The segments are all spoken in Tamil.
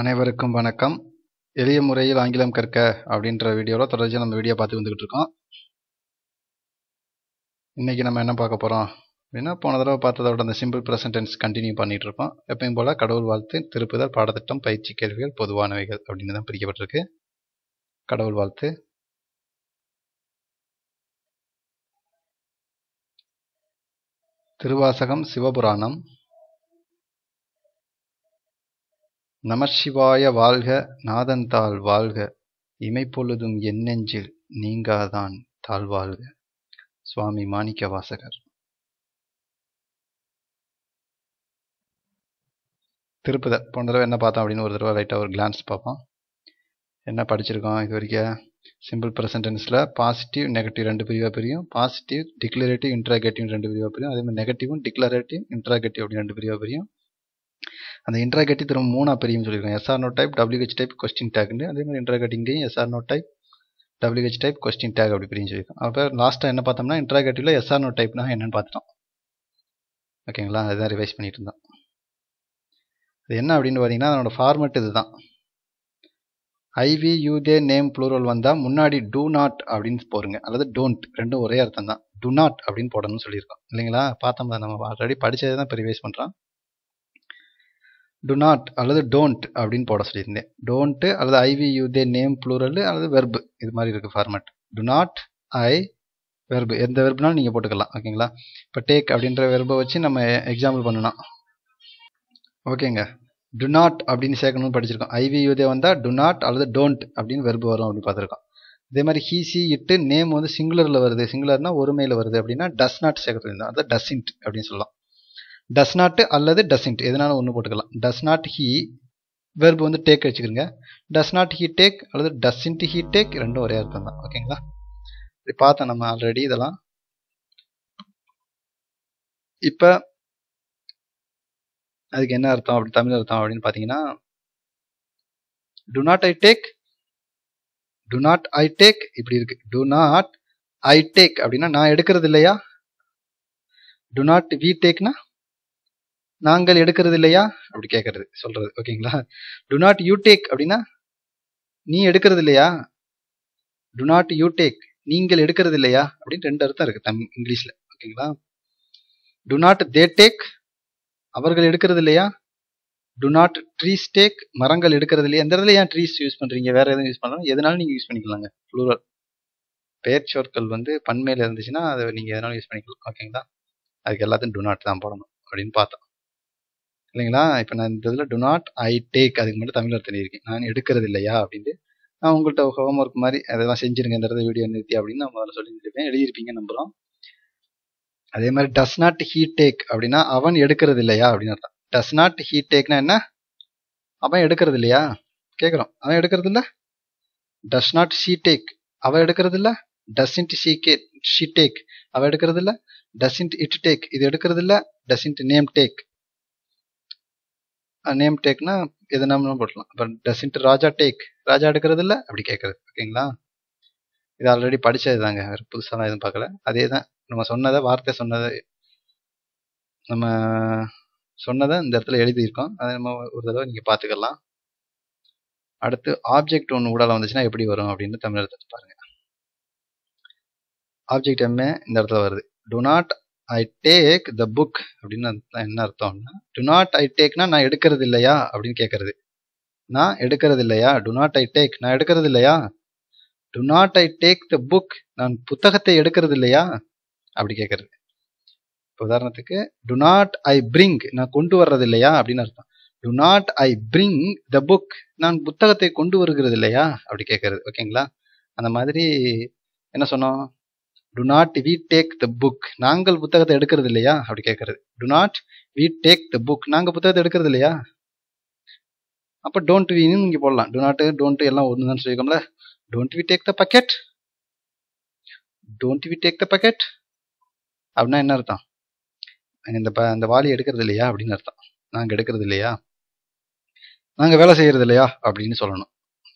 அனைவருக்கும் வணக்கம் எளிய முறையில் ஆங்கிலம் கற்க அப்படின்ற வீடியோவில் தொடர்ச்சியாக நம்ம வீடியோ பார்த்து வந்துக்கிட்டு இருக்கோம் இன்றைக்கி நம்ம என்ன பார்க்க போகிறோம் அப்படின்னா போன தடவை பார்த்ததோட அந்த சிம்பிள் ப்ரெசன்டென்ஸ் கண்டினியூ பண்ணிகிட்டு இருக்கோம் எப்பயும் போல் கடவுள் வாழ்த்து திருப்புதல் பாடத்திட்டம் பயிற்சி கேள்விகள் பொதுவானவைகள் அப்படின்னு தான் பிரிக்கப்பட்டிருக்கு கடவுள் வாழ்த்து திருவாசகம் சிவபுராணம் நமசிவாய வாழ்க நாதந்தாள் வாழ்க இமைப்பொழுதும் என்னெஞ்சில் நீங்காதான் தாழ்வாழ்க சுவாமி மாணிக்க வாசகர் திருப்பதை போன தடவை என்ன பார்த்தோம் அப்படின்னு ஒரு தடவை லைட்டாக ஒரு கிளான்ஸ் பார்ப்போம் என்ன படிச்சிருக்கோம் இது வரைக்கும் சிம்பிள் ப்ரெசன்டென்ஸில் பாசிட்டிவ் நெகட்டிவ் ரெண்டு பிரிவாக பிரியும் பாசிட்டிவ் டிக்ளரேட்டிவ் இன்ட்ராகேட்டிவ் ரெண்டு பிரிவாக பிரியும் மாதிரி நெகட்டிவும் டிக்ளரேட்டிவ் இன்ட்ராகேட்டிவ் அப்படின்னு ரெண்டு பிரிவாக பிரியும் அந்த இன்ட்ராகேட்டிவ் திரும்ப மூணாக பிரியும் சொல்லியிருக்கோம் yes or no type WH type question டேக்னு அதே மாதிரி இன்ட்ராகேட்டிங்டையும் yes or no type WH type question tag அப்படி பிரிஞ்சு சொல்லியிருக்கோம் அப்போ லாஸ்ட்டாக என்ன பார்த்தோம்னா இன்ட்ராகேட்டிவ்ல எஸ்ஆர் நோ டைப்னா என்னன்னு பார்த்துட்டோம் ஓகேங்களா அதுதான் ரிவைஸ் பண்ணிட்டு இருந்தோம் இது என்ன அப்படின்னு பார்த்தீங்கன்னா அதனோட ஃபார்மெட் இது தான் I we you they name plural வந்தால் முன்னாடி டூ நாட் அப்படின்னு போருங்க அல்லது டோன்ட் ரெண்டும் ஒரே அர்த்தம் தான் டு நாட் அப்படின்னு போடணும்னு சொல்லியிருக்கோம் இல்லைங்களா தான் நம்ம ஆல்ரெடி படித்ததை தான் இப்போ ரிவைஸ் பண்ணுறோம் டு நாட் அல்லது டோன்ட் அப்படின்னு போட சொல்லியிருந்தேன் டோன்ட்டு அல்லது I we you they name plural அல்லது வெர்ப் இது மாதிரி இருக்குது format do not I verb எந்த வெர்புனாலும் நீங்கள் போட்டுக்கலாம் ஓகேங்களா இப்போ டேக் அப்படின்ற வெர்பை வச்சு நம்ம எக்ஸாம்பிள் பண்ணணும் ஓகேங்க டு நாட் அப்படின்னு சேர்க்கணும்னு படிச்சிருக்கோம் ஐவி யூதே வந்தால் டு நாட் அல்லது டோன்ட் அப்படின்னு வெர்பு வரும் அப்படின்னு பார்த்துருக்கோம் இதே மாதிரி ஹீசி இட்டு நேம் வந்து சிங்குலரில் வருது சிங்குலர்னா ஒருமையில் வருது அப்படின்னா டஸ் நாட் சேர்க்க அதாவது டஸ்இன்ட் அப்படின்னு சொல்லலாம் டஸ் நாட் அல்லது டசின்ட் எதனால ஒன்று போட்டுக்கலாம் டஸ் நாட் ஹீ வெர்பு வந்து டேக் வச்சுக்கிறங்க டஸ் நாட் ஹீ டேக் அல்லது டஸ்இன்ட் ஹீ டேக் ரெண்டும் ஒரே அர்த்தம் தான் ஓகேங்களா இப்படி பார்த்தோம் நம்ம ஆல்ரெடி இதெல்லாம் இப்போ அதுக்கு என்ன அர்த்தம் அப்படி தமிழ் அர்த்தம் அப்படின்னு பார்த்தீங்கன்னா do not I take do not I take இப்படி இருக்கு டு நாட் ஐ டேக் அப்படின்னா நான் எடுக்கிறது இல்லையா டு நாட் வி டேக்னா நாங்கள் எடுக்கிறது இல்லையா அப்படி கேட்கறது சொல்றது ஓகேங்களா டு நாட் யூ டேக் அப்படின்னா நீ எடுக்கிறது இல்லையா டு நாட் யூ டேக் நீங்கள் எடுக்கிறது இல்லையா அப்படின்னு ரெண்டு அர்த்தம் இருக்கு தமிழ் இங்கிலீஷ்ல ஓகேங்களா டு நாட் தே டேக் அவர்கள் எடுக்கிறது இல்லையா டு நாட் ட்ரீஸ் டேக் மரங்கள் எடுக்கிறது இல்லையா எந்த இடத்துல ஏன் ட்ரீஸ் யூஸ் பண்றீங்க வேற எதுவும் யூஸ் பண்ணலாம் எதனாலும் நீங்க யூஸ் பண்ணிக்கலாங்க ஃப்ளூரல் பெயர் சொற்கள் வந்து பண்மையில இருந்துச்சுன்னா அதை நீங்க எதனாலும் யூஸ் பண்ணிக்கலாம் ஓகேங்களா அதுக்கு எல்லாத்தையும் டு நாட் தான் போடணும் அப்படின்னு பார்த்தோம் இல்லைங்களா இப்போ நான் இந்த இதில் டு நாட் ஐ டேக் அதுக்கு மட்டும் தமிழில் தண்ணியிருக்கேன் நான் எடுக்கிறது இல்லையா அப்படின்ட்டு நான் உங்கள்கிட்ட ஹோம் ஒர்க் மாதிரி அதெல்லாம் செஞ்சுருங்க இந்த இடத்த வீடியோ நிறுத்தி அப்படின்னு நான் முதல்ல சொல்லியிருப்பேன் எழுதியிருப்பீங்க நம்புகிறோம் அதே மாதிரி டஸ் நாட் ஹீ டேக் அப்படின்னா அவன் எடுக்கிறது இல்லையா அப்படின்னு அர்த்தம் டஸ் நாட் ஹீ டேக்னா என்ன அவன் எடுக்கிறது இல்லையா கேட்குறோம் அவன் எடுக்கிறது இல்லை டஸ் நாட் ஷீ டேக் அவள் எடுக்கிறது இல்லை டஸ்இன்ட் ஷீ கே ஷீ டேக் அவள் எடுக்கிறது இல்லை டஸ்இன்ட் இட் டேக் இது எடுக்கிறது இல்லை டஸ்இன்ட் நேம் டேக் நேம் டேக்னா எது நாமளும் போட்டலாம் இப்போ டசின்ட் ராஜா டேக் ராஜா எடுக்கிறது இல்லை அப்படி கேட்குறது ஓகேங்களா இது ஆல்ரெடி படித்தது தாங்க வேறு புதுசாலாம் எதுவும் பார்க்கல அதே தான் நம்ம சொன்னதை வார்த்தை சொன்னதை நம்ம சொன்னதை இந்த இடத்துல எழுதியிருக்கோம் அதை நம்ம ஒரு தடவை நீங்கள் பார்த்துக்கலாம் அடுத்து ஆப்ஜெக்ட் ஒன்று ஊடால வந்துச்சுன்னா எப்படி வரும் அப்படின்னு தமிழ் எடுத்து பாருங்கள் ஆப்ஜெக்ட் எம்ஏ இந்த இடத்துல வருது do not I take the book அப்படின்னு என்ன அர்த்தம்னா டு நாட் ஐ டேக்னா நான் எடுக்கிறது இல்லையா அப்படின்னு கேட்கறது நான் எடுக்கிறது இல்லையா டு நாட் ஐ டேக் நான் எடுக்கிறது இல்லையா do not I take the book நான் புத்தகத்தை எடுக்கிறது இல்லையா அப்படி கேட்கறது இப்போ உதாரணத்துக்கு டு நாட் ஐ பிரிங் நான் கொண்டு வர்றது இல்லையா அப்படின்னு அர்த்தம் do not I bring the book நான் புத்தகத்தை கொண்டு வருகிறது இல்லையா அப்படி கேட்கறது ஓகேங்களா அந்த மாதிரி என்ன சொன்னோம் do not we take the book நாங்கள் புத்தகத்தை எடுக்கிறது இல்லையா அப்படி கேட்கறது do not we take the book நாங்கள் புத்தகத்தை எடுக்கிறது இல்லையா அப்போ டோன்ட் இன்னும் இங்கே போடலாம் டு நாட்டு டோன்ட் எல்லாம் ஒன்று தான் சொல்லிக்கோம்ல don't we take the bucket don't we take the bucket அப்படின்னா என்ன அர்த்தம் நாங்கள் இந்த ப இந்த வாலி எடுக்கிறது இல்லையா அப்படின்னு அர்த்தம் நாங்கள் எடுக்கிறது இல்லையா நாங்கள் வேலை செய்கிறது இல்லையா அப்படின்னு சொல்லணும்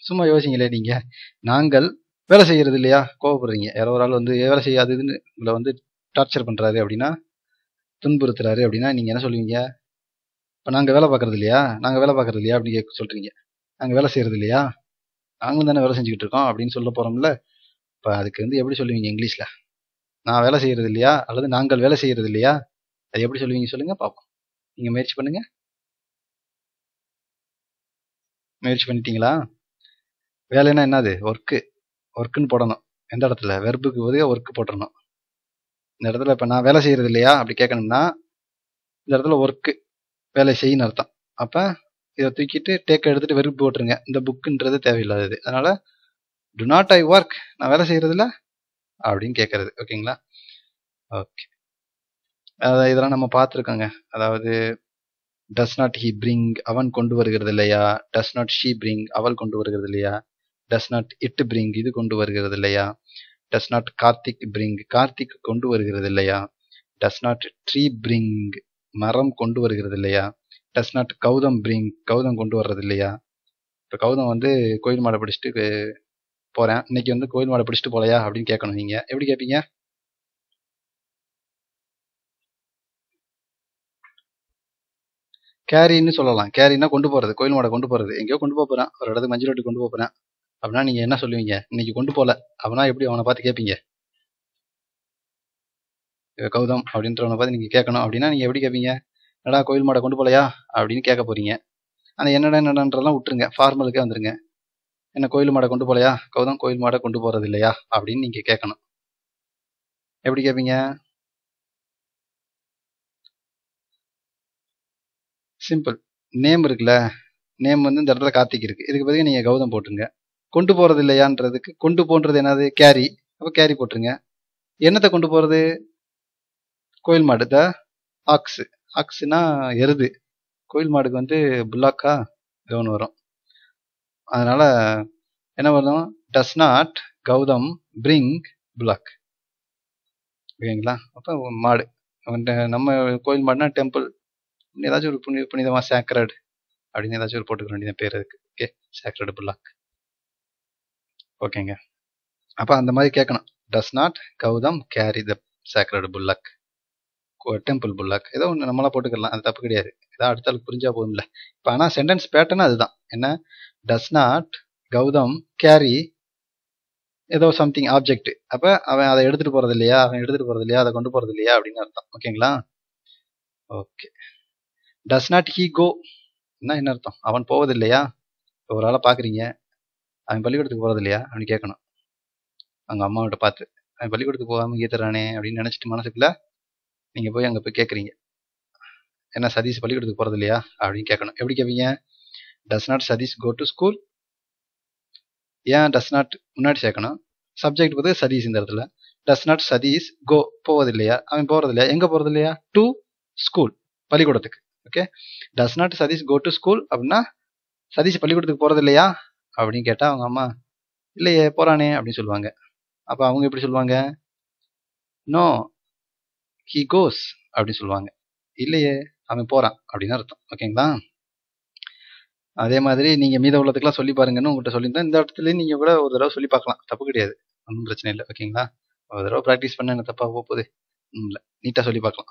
சும்மா யோசிங்களே நீங்கள் நாங்கள் வேலை செய்கிறது இல்லையா கோவப்படுறீங்க யாரோ ஒரு ஆள் வந்து வேலை செய்யாதுன்னு உங்களை வந்து டார்ச்சர் பண்ணுறாரு அப்படின்னா துன்புறுத்துறாரு அப்படின்னா நீங்கள் என்ன சொல்லுவீங்க இப்போ நாங்கள் வேலை பார்க்குறது இல்லையா நாங்கள் வேலை பார்க்குறது இல்லையா அப்படின்னு கேட்க சொல்கிறீங்க நாங்கள் வேலை செய்கிறது இல்லையா நாங்களும் தானே வேலை செஞ்சுக்கிட்டு இருக்கோம் அப்படின்னு சொல்ல போகிறோம்ல இப்போ அதுக்கு வந்து எப்படி சொல்லுவீங்க இங்கிலீஷில் நான் வேலை செய்கிறது இல்லையா அல்லது நாங்கள் வேலை செய்கிறது இல்லையா அது எப்படி சொல்லுவீங்க சொல்லுங்கள் பார்ப்போம் நீங்கள் முயற்சி பண்ணுங்கள் முயற்சி பண்ணிட்டீங்களா வேலைன்னா என்னது ஒர்க்கு ஒர்க்குன்னு போடணும் எந்த இடத்துல வெர்புக்கு உதவியாக ஒர்க் போட்டுடணும் இந்த இடத்துல இப்போ நான் வேலை செய்கிறது இல்லையா அப்படி கேட்கணும்னா இந்த இடத்துல ஒர்க்கு வேலை செய்யணும் அர்த்தம் அப்போ இதை தூக்கிட்டு டேக் எடுத்துகிட்டு வெறுப்பு போட்டுருங்க இந்த புக்குன்றது தேவையில்லாதது அதனால் டு நாட் ஐ ஒர்க் நான் வேலை செய்கிறதில்ல அப்படின்னு கேட்குறது ஓகேங்களா ஓகே அதாவது இதெல்லாம் நம்ம பார்த்துருக்கோங்க அதாவது டஸ் நாட் ஹி பிரிங் அவன் கொண்டு வருகிறது இல்லையா டஸ் நாட் ஷீ பிரிங் அவள் கொண்டு வருகிறது இல்லையா டஸ் நாட் இட் பிரிங் இது கொண்டு வருகிறது இல்லையா does not Karthik bring Karthik கொண்டு வருகிறது இல்லையா டஸ் நாட் ட்ரீ பிரிங் மரம் கொண்டு வருகிறது இல்லையா does not Gautham bring Gautham கொண்டு வர்றது இல்லையா இப்போ கௌதம் வந்து கோயில் மாடை பிடிச்சிட்டு போகிறேன் இன்னைக்கு வந்து கோயில் மாடை பிடிச்சிட்டு போலையா அப்படின்னு கேட்கணும் நீங்கள் எப்படி கேட்பீங்க கேரின்னு சொல்லலாம் கேரின்னா கொண்டு போகிறது கோயில் மாடை கொண்டு போகிறது எங்கேயோ கொண்டு போகிறேன் ஒரு இடத்துக்கு மஞ்சள் ரொட்டி கொண்டு போகிறேன் அப்படின்னா நீங்க என்ன சொல்லுவீங்க இன்னைக்கு கொண்டு போல அப்படின்னா எப்படி அவனை பார்த்து கேட்பீங்க கௌதம் அப்படின்றவனை பார்த்து நீங்க கேட்கணும் அப்படின்னா நீங்க எப்படி கேட்பீங்க என்னடா கோயில் மாடை கொண்டு போலையா அப்படின்னு கேட்க போறீங்க அந்த என்னடா என்னடான்றதெல்லாம் விட்டுருங்க ஃபார்மலுக்கே வந்துருங்க என்ன கோயில் மாடை கொண்டு போலையா கௌதம் கோயில் மாடை கொண்டு போறது இல்லையா அப்படின்னு நீங்க கேட்கணும் எப்படி கேட்பீங்க சிம்பிள் நேம் இருக்குல்ல நேம் வந்து இந்த இடத்துல கார்த்திக் இருக்கு இதுக்கு பதிலாக நீங்கள் கௌதம் போட்டுருங்க கொண்டு போகிறது இல்லையான்றதுக்கு கொண்டு போன்றது என்னது கேரி அப்போ கேரி போட்டுருங்க என்னத்தை கொண்டு போகிறது கோயில் மாடு த ஆக்ஸு ஆக்ஸுனா எருது கோயில் மாடுக்கு வந்து புல்லாக்கா கவுன் வரும் அதனால் என்ன வரும் does not Gautham bring bullock ஓகேங்களா அப்போ மாடு நம்ம கோயில் மாடுனா டெம்பிள் ஏதாச்சும் ஒரு புனித புனிதமாக சேக்ரட் அப்படின்னு ஏதாச்சும் ஒரு போட்டுக்க வேண்டியது பேர் இருக்கு ஓகே சேக்ரட் புல்லாக் ஓகேங்க அப்போ அந்த மாதிரி கேட்கணும் does not Gautham carry the sacred bullock temple bullock ஏதோ ஒன்று நம்மளா போட்டுக்கலாம் அது தப்பு கிடையாது ஏதோ அடுத்தால் புரிஞ்சா போதும்ல இப்போ ஆனால் சென்டென்ஸ் பேட்டர்ன் அதுதான் என்ன டஸ் நாட் கௌதம் கேரி ஏதோ சம்திங் ஆப்ஜெக்ட் அப்போ அவன் அதை எடுத்துகிட்டு போகிறது இல்லையா அவன் எடுத்துகிட்டு போகிறது இல்லையா அதை கொண்டு போகிறது இல்லையா அப்படின்னு அர்த்தம் ஓகேங்களா okay does not he go என்ன என்ன அர்த்தம் அவன் போவதில்லையா ஒரு ஆளை பார்க்குறீங்க அவன் பள்ளிக்கூடத்துக்கு போகிறது இல்லையா அப்படின்னு கேட்கணும் அவங்க அம்மாவிட்ட பார்த்து அவன் பள்ளிக்கூடத்துக்கு போகாமல் கீத்துறானே அப்படின்னு நினச்சிட்டு மனசுக்குள்ள நீங்கள் போய் அங்கே போய் கேட்குறீங்க ஏன்னா சதீஷ் பள்ளிக்கூடத்துக்கு போகிறது இல்லையா அப்படின்னு கேட்கணும் எப்படி கேட்பீங்க does not Satish go to school ஏன் டஸ் நாட் முன்னாடி சேர்க்கணும் சப்ஜெக்ட் பார்த்து சதீஷ் இந்த இடத்துல டஸ் நாட் சதீஷ் கோ போவது இல்லையா அவன் போகிறது இல்லையா எங்கே போகிறது இல்லையா டு ஸ்கூல் பள்ளிக்கூடத்துக்கு okay does not Satish go to school அப்படின்னா சதீஷ் பள்ளிக்கூடத்துக்கு போகிறது இல்லையா அப்படின்னு கேட்டால் அவங்க அம்மா இல்லையே போகிறானே அப்படின்னு சொல்லுவாங்க அப்போ அவங்க எப்படி சொல்லுவாங்க நோ ஹி கோஸ் அப்படின்னு சொல்லுவாங்க இல்லையே அவன் போகிறான் அப்படின்னு அர்த்தம் ஓகேங்களா அதே மாதிரி நீங்கள் மீத உள்ளதுக்கெல்லாம் சொல்லி பாருங்கன்னு உங்கள்கிட்ட சொல்லியிருந்தேன் இந்த இடத்துலையும் நீங்கள் கூட ஒரு தடவை சொல்லி பார்க்கலாம் தப்பு கிடையாது ஒன்றும் பிரச்சனை இல்லை ஓகேங்களா ஒரு தடவை ப்ராக்டிஸ் பண்ண என்ன தப்பாக போக போகுது இல்லை நீட்டாக சொல்லி பார்க்கலாம்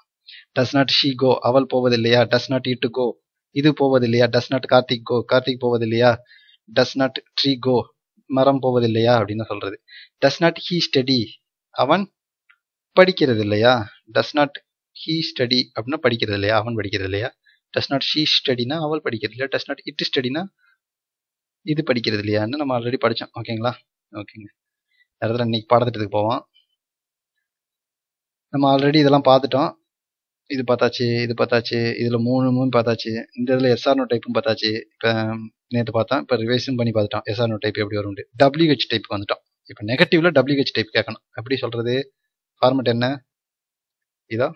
டஸ் நாட் ஷீ கோ அவள் போவதில்லையா டஸ் நாட் இட்டு கோ இது போவதில்லையா does not Karthik go Karthik போவதில்லையா டஸ் நாட் ட்ரீ கோ மரம் போவதில்லையா அப்படின்னு சொல்றது டஸ் நாட் ஹீ ஸ்டடி அவன் படிக்கிறது இல்லையா டஸ் நாட் ஹீ ஸ்டடி அப்படின்னா படிக்கிறது இல்லையா அவன் படிக்கிறது இல்லையா டஸ் நாட் ஷீ ஸ்டடினா அவள் படிக்கிறது இல்லையா டஸ் நாட் இட் ஸ்டடினா இது படிக்கிறது இல்லையான்னு நம்ம ஆல்ரெடி படித்தோம் ஓகேங்களா ஓகேங்க நேரத்தில் இன்னைக்கு பாடத்திட்டத்துக்கு போவோம் நம்ம ஆல்ரெடி இதெல்லாம் பார்த்துட்டோம் இது பார்த்தாச்சு இது பார்த்தாச்சு இதில் மூணு மூணு பார்த்தாச்சு இந்த இதில் எஸ்ஆர்னோ டைப்பும் பார்த்தாச்சு இப்போ நேற்று பார்த்தோம் இப்போ ரிவைஸும் பண்ணி பார்த்துட்டோம் எஸ்ஆர்னோ டைப் எப்படி வரும் டபிள்யூஹெச் டைப் வந்துட்டோம் இப்போ நெகட்டிவ்ல டபிள்யூஹெச் டைப் கேட்கணும் எப்படி சொல்கிறது ஃபார்மெட் என்ன இதா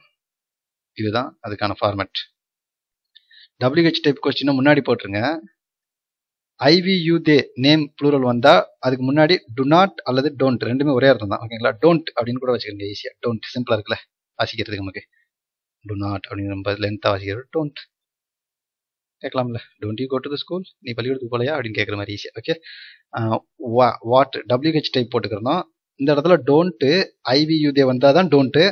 இதுதான் அதுக்கான ஃபார்மெட் டபிள்யூஹெச் டைப் கொஸ்டின் முன்னாடி போட்டுருங்க ஐவியூ தே நேம் ப்ளூரல் வந்தால் அதுக்கு முன்னாடி டு நாட் அல்லது டோன்ட் ரெண்டுமே ஒரே அர்த்தம் தான் ஓகேங்களா டோன்ட் அப்படின்னு கூட வச்சுக்கோங்க ஈஸியாக டோன்ட் சிம்பிளாக இருக்குல்ல வாசிக்கிறதுக்கு நமக்கு டு நாட் அப்படின்னு நம்ம லென்த்தாக ஆசிரியர் டோன்ட் கேட்கலாம்ல don't you go to the school நீ பள்ளிக்கூடத்துக்கு போலையா அப்படின்னு கேட்குற மாதிரி ஈஸியாக ஓகே வா வாட் டபிள்யூஹெச் டைப் போட்டுக்கிறோம் இந்த இடத்துல டோன்ட்டு தே வந்தால் தான் டோன்ட்டு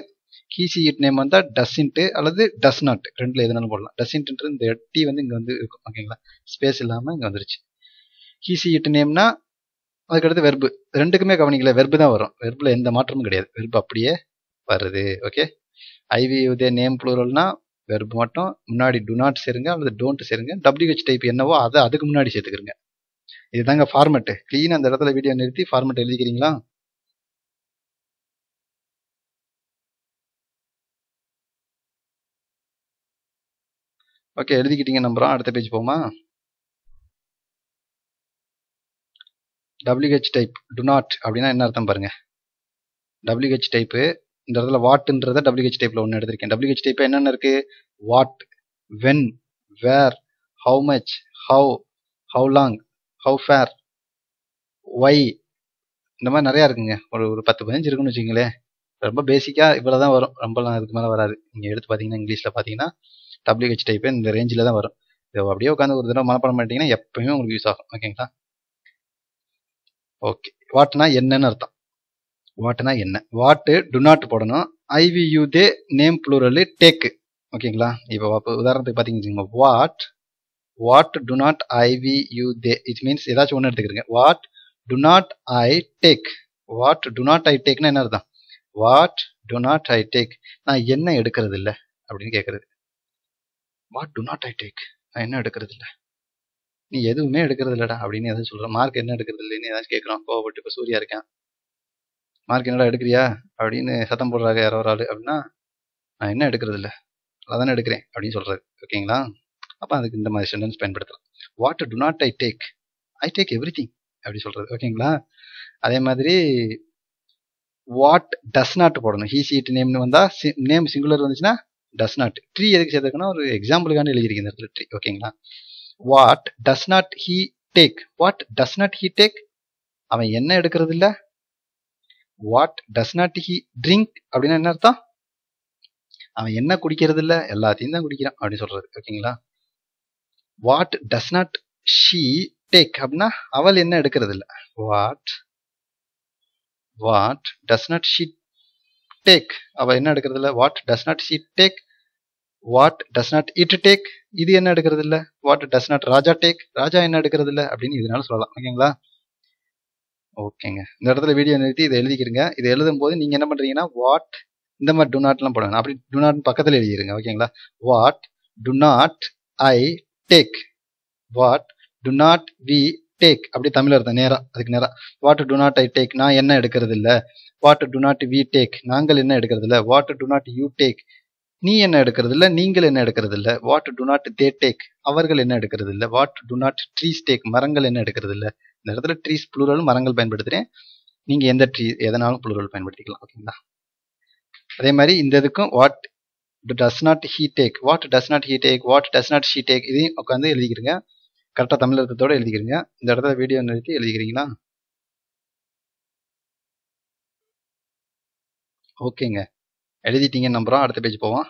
கிசி இட் நேம் வந்தால் டஸ்இன்ட்டு அல்லது டஸ் நாட் ரெண்டில் எதுனாலும் போடலாம் டஸ்இன்ட்டு இந்த டி வந்து இங்கே வந்து இருக்கும் ஓகேங்களா ஸ்பேஸ் இல்லாமல் இங்கே வந்துருச்சு கிசி இட் நேம்னா அதுக்கடுத்து வெர்பு ரெண்டுக்குமே கவனிக்கல வெர்பு தான் வரும் வெர்பில் எந்த மாற்றமும் கிடையாது வெர்பு அப்படியே வருது ஓகே ஐவி உதய நேம் ப்ளூரல்னா வெர்ப் மட்டும் முன்னாடி டு நாட் சேருங்க அல்லது டோன்ட் சேருங்க டபிள்யூஹெச் டைப் என்னவோ அதை அதுக்கு முன்னாடி சேர்த்துக்கிறங்க இதுதாங்க ஃபார்மெட்டு க்ளீனாக அந்த இடத்துல வீடியோ நிறுத்தி ஃபார்மெட் எழுதிக்கிறீங்களா ஓகே எழுதிக்கிட்டீங்க நம்புறோம் அடுத்த பேஜ் போமா டபிள்யூஹெச் டைப் டு நாட் அப்படின்னா என்ன அர்த்தம் பாருங்க டபிள்யூஹெச் டைப்பு இந்த இடத்துல வாட்ன்றத டபிள்யூஹெச் டைப்ல ஒன்று எடுத்திருக்கேன் டபிள்யூஹெச் டைப் என்னென்ன இருக்கு what when where how much how how long how far why இந்த மாதிரி நிறையா இருக்குங்க ஒரு ஒரு பத்து பதினஞ்சு இருக்குன்னு வச்சுங்களேன் ரொம்ப பேசிக்காக இவ்வளோ தான் வரும் ரொம்பலாம் இதுக்கு மேலே வராது நீங்கள் எடுத்து பார்த்தீங்கன்னா இங்கிலீஷில் பார்த்தீங்கன்னா டபிள்யூஹெச் டைப்பே இந்த ரேஞ்சில் தான் வரும் இதை அப்படியே உட்காந்து ஒரு தடவை மனப்பாடம் பண்ணிட்டீங்கன்னா எப்பயுமே உங்களுக்கு யூஸ் ஆகும் ஓகேங்களா ஓகே வாட்னா என்னன்னு அர்த்தம் வாட்னா என்ன வாட்டு டு நாட் போடணும் you they name plural tag ஓகேங்களா இப்போ உதாரணத்துக்கு பார்த்தீங்கன்னு what what do not I we you they it means ஏதாச்சும் ஒன்று எடுத்துக்கிறீங்க what do not I take what do not I டேக்னா என்ன அர்த்தம் what do not I take நான் என்ன எடுக்கிறது இல்லை அப்படின்னு கேட்குறது what do not I take நான் என்ன எடுக்கிறது இல்லை நீ எதுவுமே எடுக்கிறது இல்லடா அப்படின்னு எதுவும் சொல்கிறேன் மார்க் என்ன எடுக்கிறது இல்லைன்னு ஏதாச்சும் கேட்குறோம் கோவப்பட்டு இப்போ சூர்யா இருக்கேன் மார்க் என்னடா எடுக்கிறியா அப்படின்னு சத்தம் போடுறாங்க யாரோ ஒரு ஆள் அப்படின்னா நான் என்ன எடுக்கிறது இல்லை நல்லா தானே எடுக்கிறேன் அப்படின்னு சொல்கிறது ஓகேங்களா அப்போ அதுக்கு இந்த மாதிரி சென்டென்ஸ் பயன்படுத்தலாம் what do not I take I take everything அப்படி சொல்கிறது ஓகேங்களா அதே மாதிரி வாட் டஸ் நாட் போடணும் ஹி சீட் நேம்னு வந்தால் நேம் சிங்குலர் வந்துச்சுன்னா டஸ் நாட் ட்ரீ எதுக்கு சேர்த்துக்கணும் ஒரு எக்ஸாம்பிளுக்கான எழுதியிருக்கேன் இந்த இடத்துல ட்ரீ ஓகேங்களா what does not he take what does not he take அவன் என்ன எடுக்கிறது இல்லை what does not he drink அப்படின்னா என்ன அர்த்தம் அவன் என்ன குடிக்கிறது இல்லை எல்லாத்தையும் தான் குடிக்கிறான் அப்படின்னு சொல்றது ஓகேங்களா what does not she take அப்படின்னா அவள் என்ன எடுக்கிறது இல்லை what what does not she take அவள் என்ன எடுக்கிறது இல்லை what does not she take what does not it take இது என்ன எடுக்கிறது இல்ல what does not Raja take Raja என்ன எடுக்கிறது இல்லை அப்படின்னு இதனால சொல்லலாம் ஓகேங்களா ஓகேங்க இந்த இடத்துல வீடியோ நிறுத்தி இதை எழுதிக்கிறீங்க இதை எழுதும் போது நீங்கள் என்ன பண்ணுறீங்கன்னா வாட் இந்த மாதிரி டு நாட்லாம் போடுங்க அப்படி டு நாட் பக்கத்தில் எழுதிருங்க ஓகேங்களா what do not I take what do not we take அப்படி தமிழ் அர்த்தம் நேராக அதுக்கு நேராக what do not I take நான் என்ன எடுக்கிறது இல்லை what do not we take நாங்கள் என்ன எடுக்கிறது இல்லை what do not you take நீ என்ன எடுக்கிறது இல்லை நீங்கள் என்ன எடுக்கிறது இல்லை what do not they take அவர்கள் என்ன எடுக்கிறது இல்லை what do not trees take மரங்கள் என்ன எடுக்கிறது இல்லை இந்த இடத்துல ட்ரீஸ் புளூரல் மரங்கள் பயன்படுத்துகிறேன் நீங்கள் எந்த ட்ரீ எதனாலும் புளூரல் பயன்படுத்திக்கலாம் ஓகேங்களா அதே மாதிரி இந்த இதுக்கும் what does not he take what does not he take what does not she take இதையும் உட்காந்து எழுதிக்கிறீங்க கரெக்டாக தமிழ் அர்த்தத்தோடு எழுதிக்கிறீங்க இந்த இடத்துல வீடியோ நிறுத்தி எழுதிக்கிறீங்களா ஓகேங்க எழுதிட்டீங்கன்னு நம்புகிறோம் அடுத்த பேஜ் போவோம்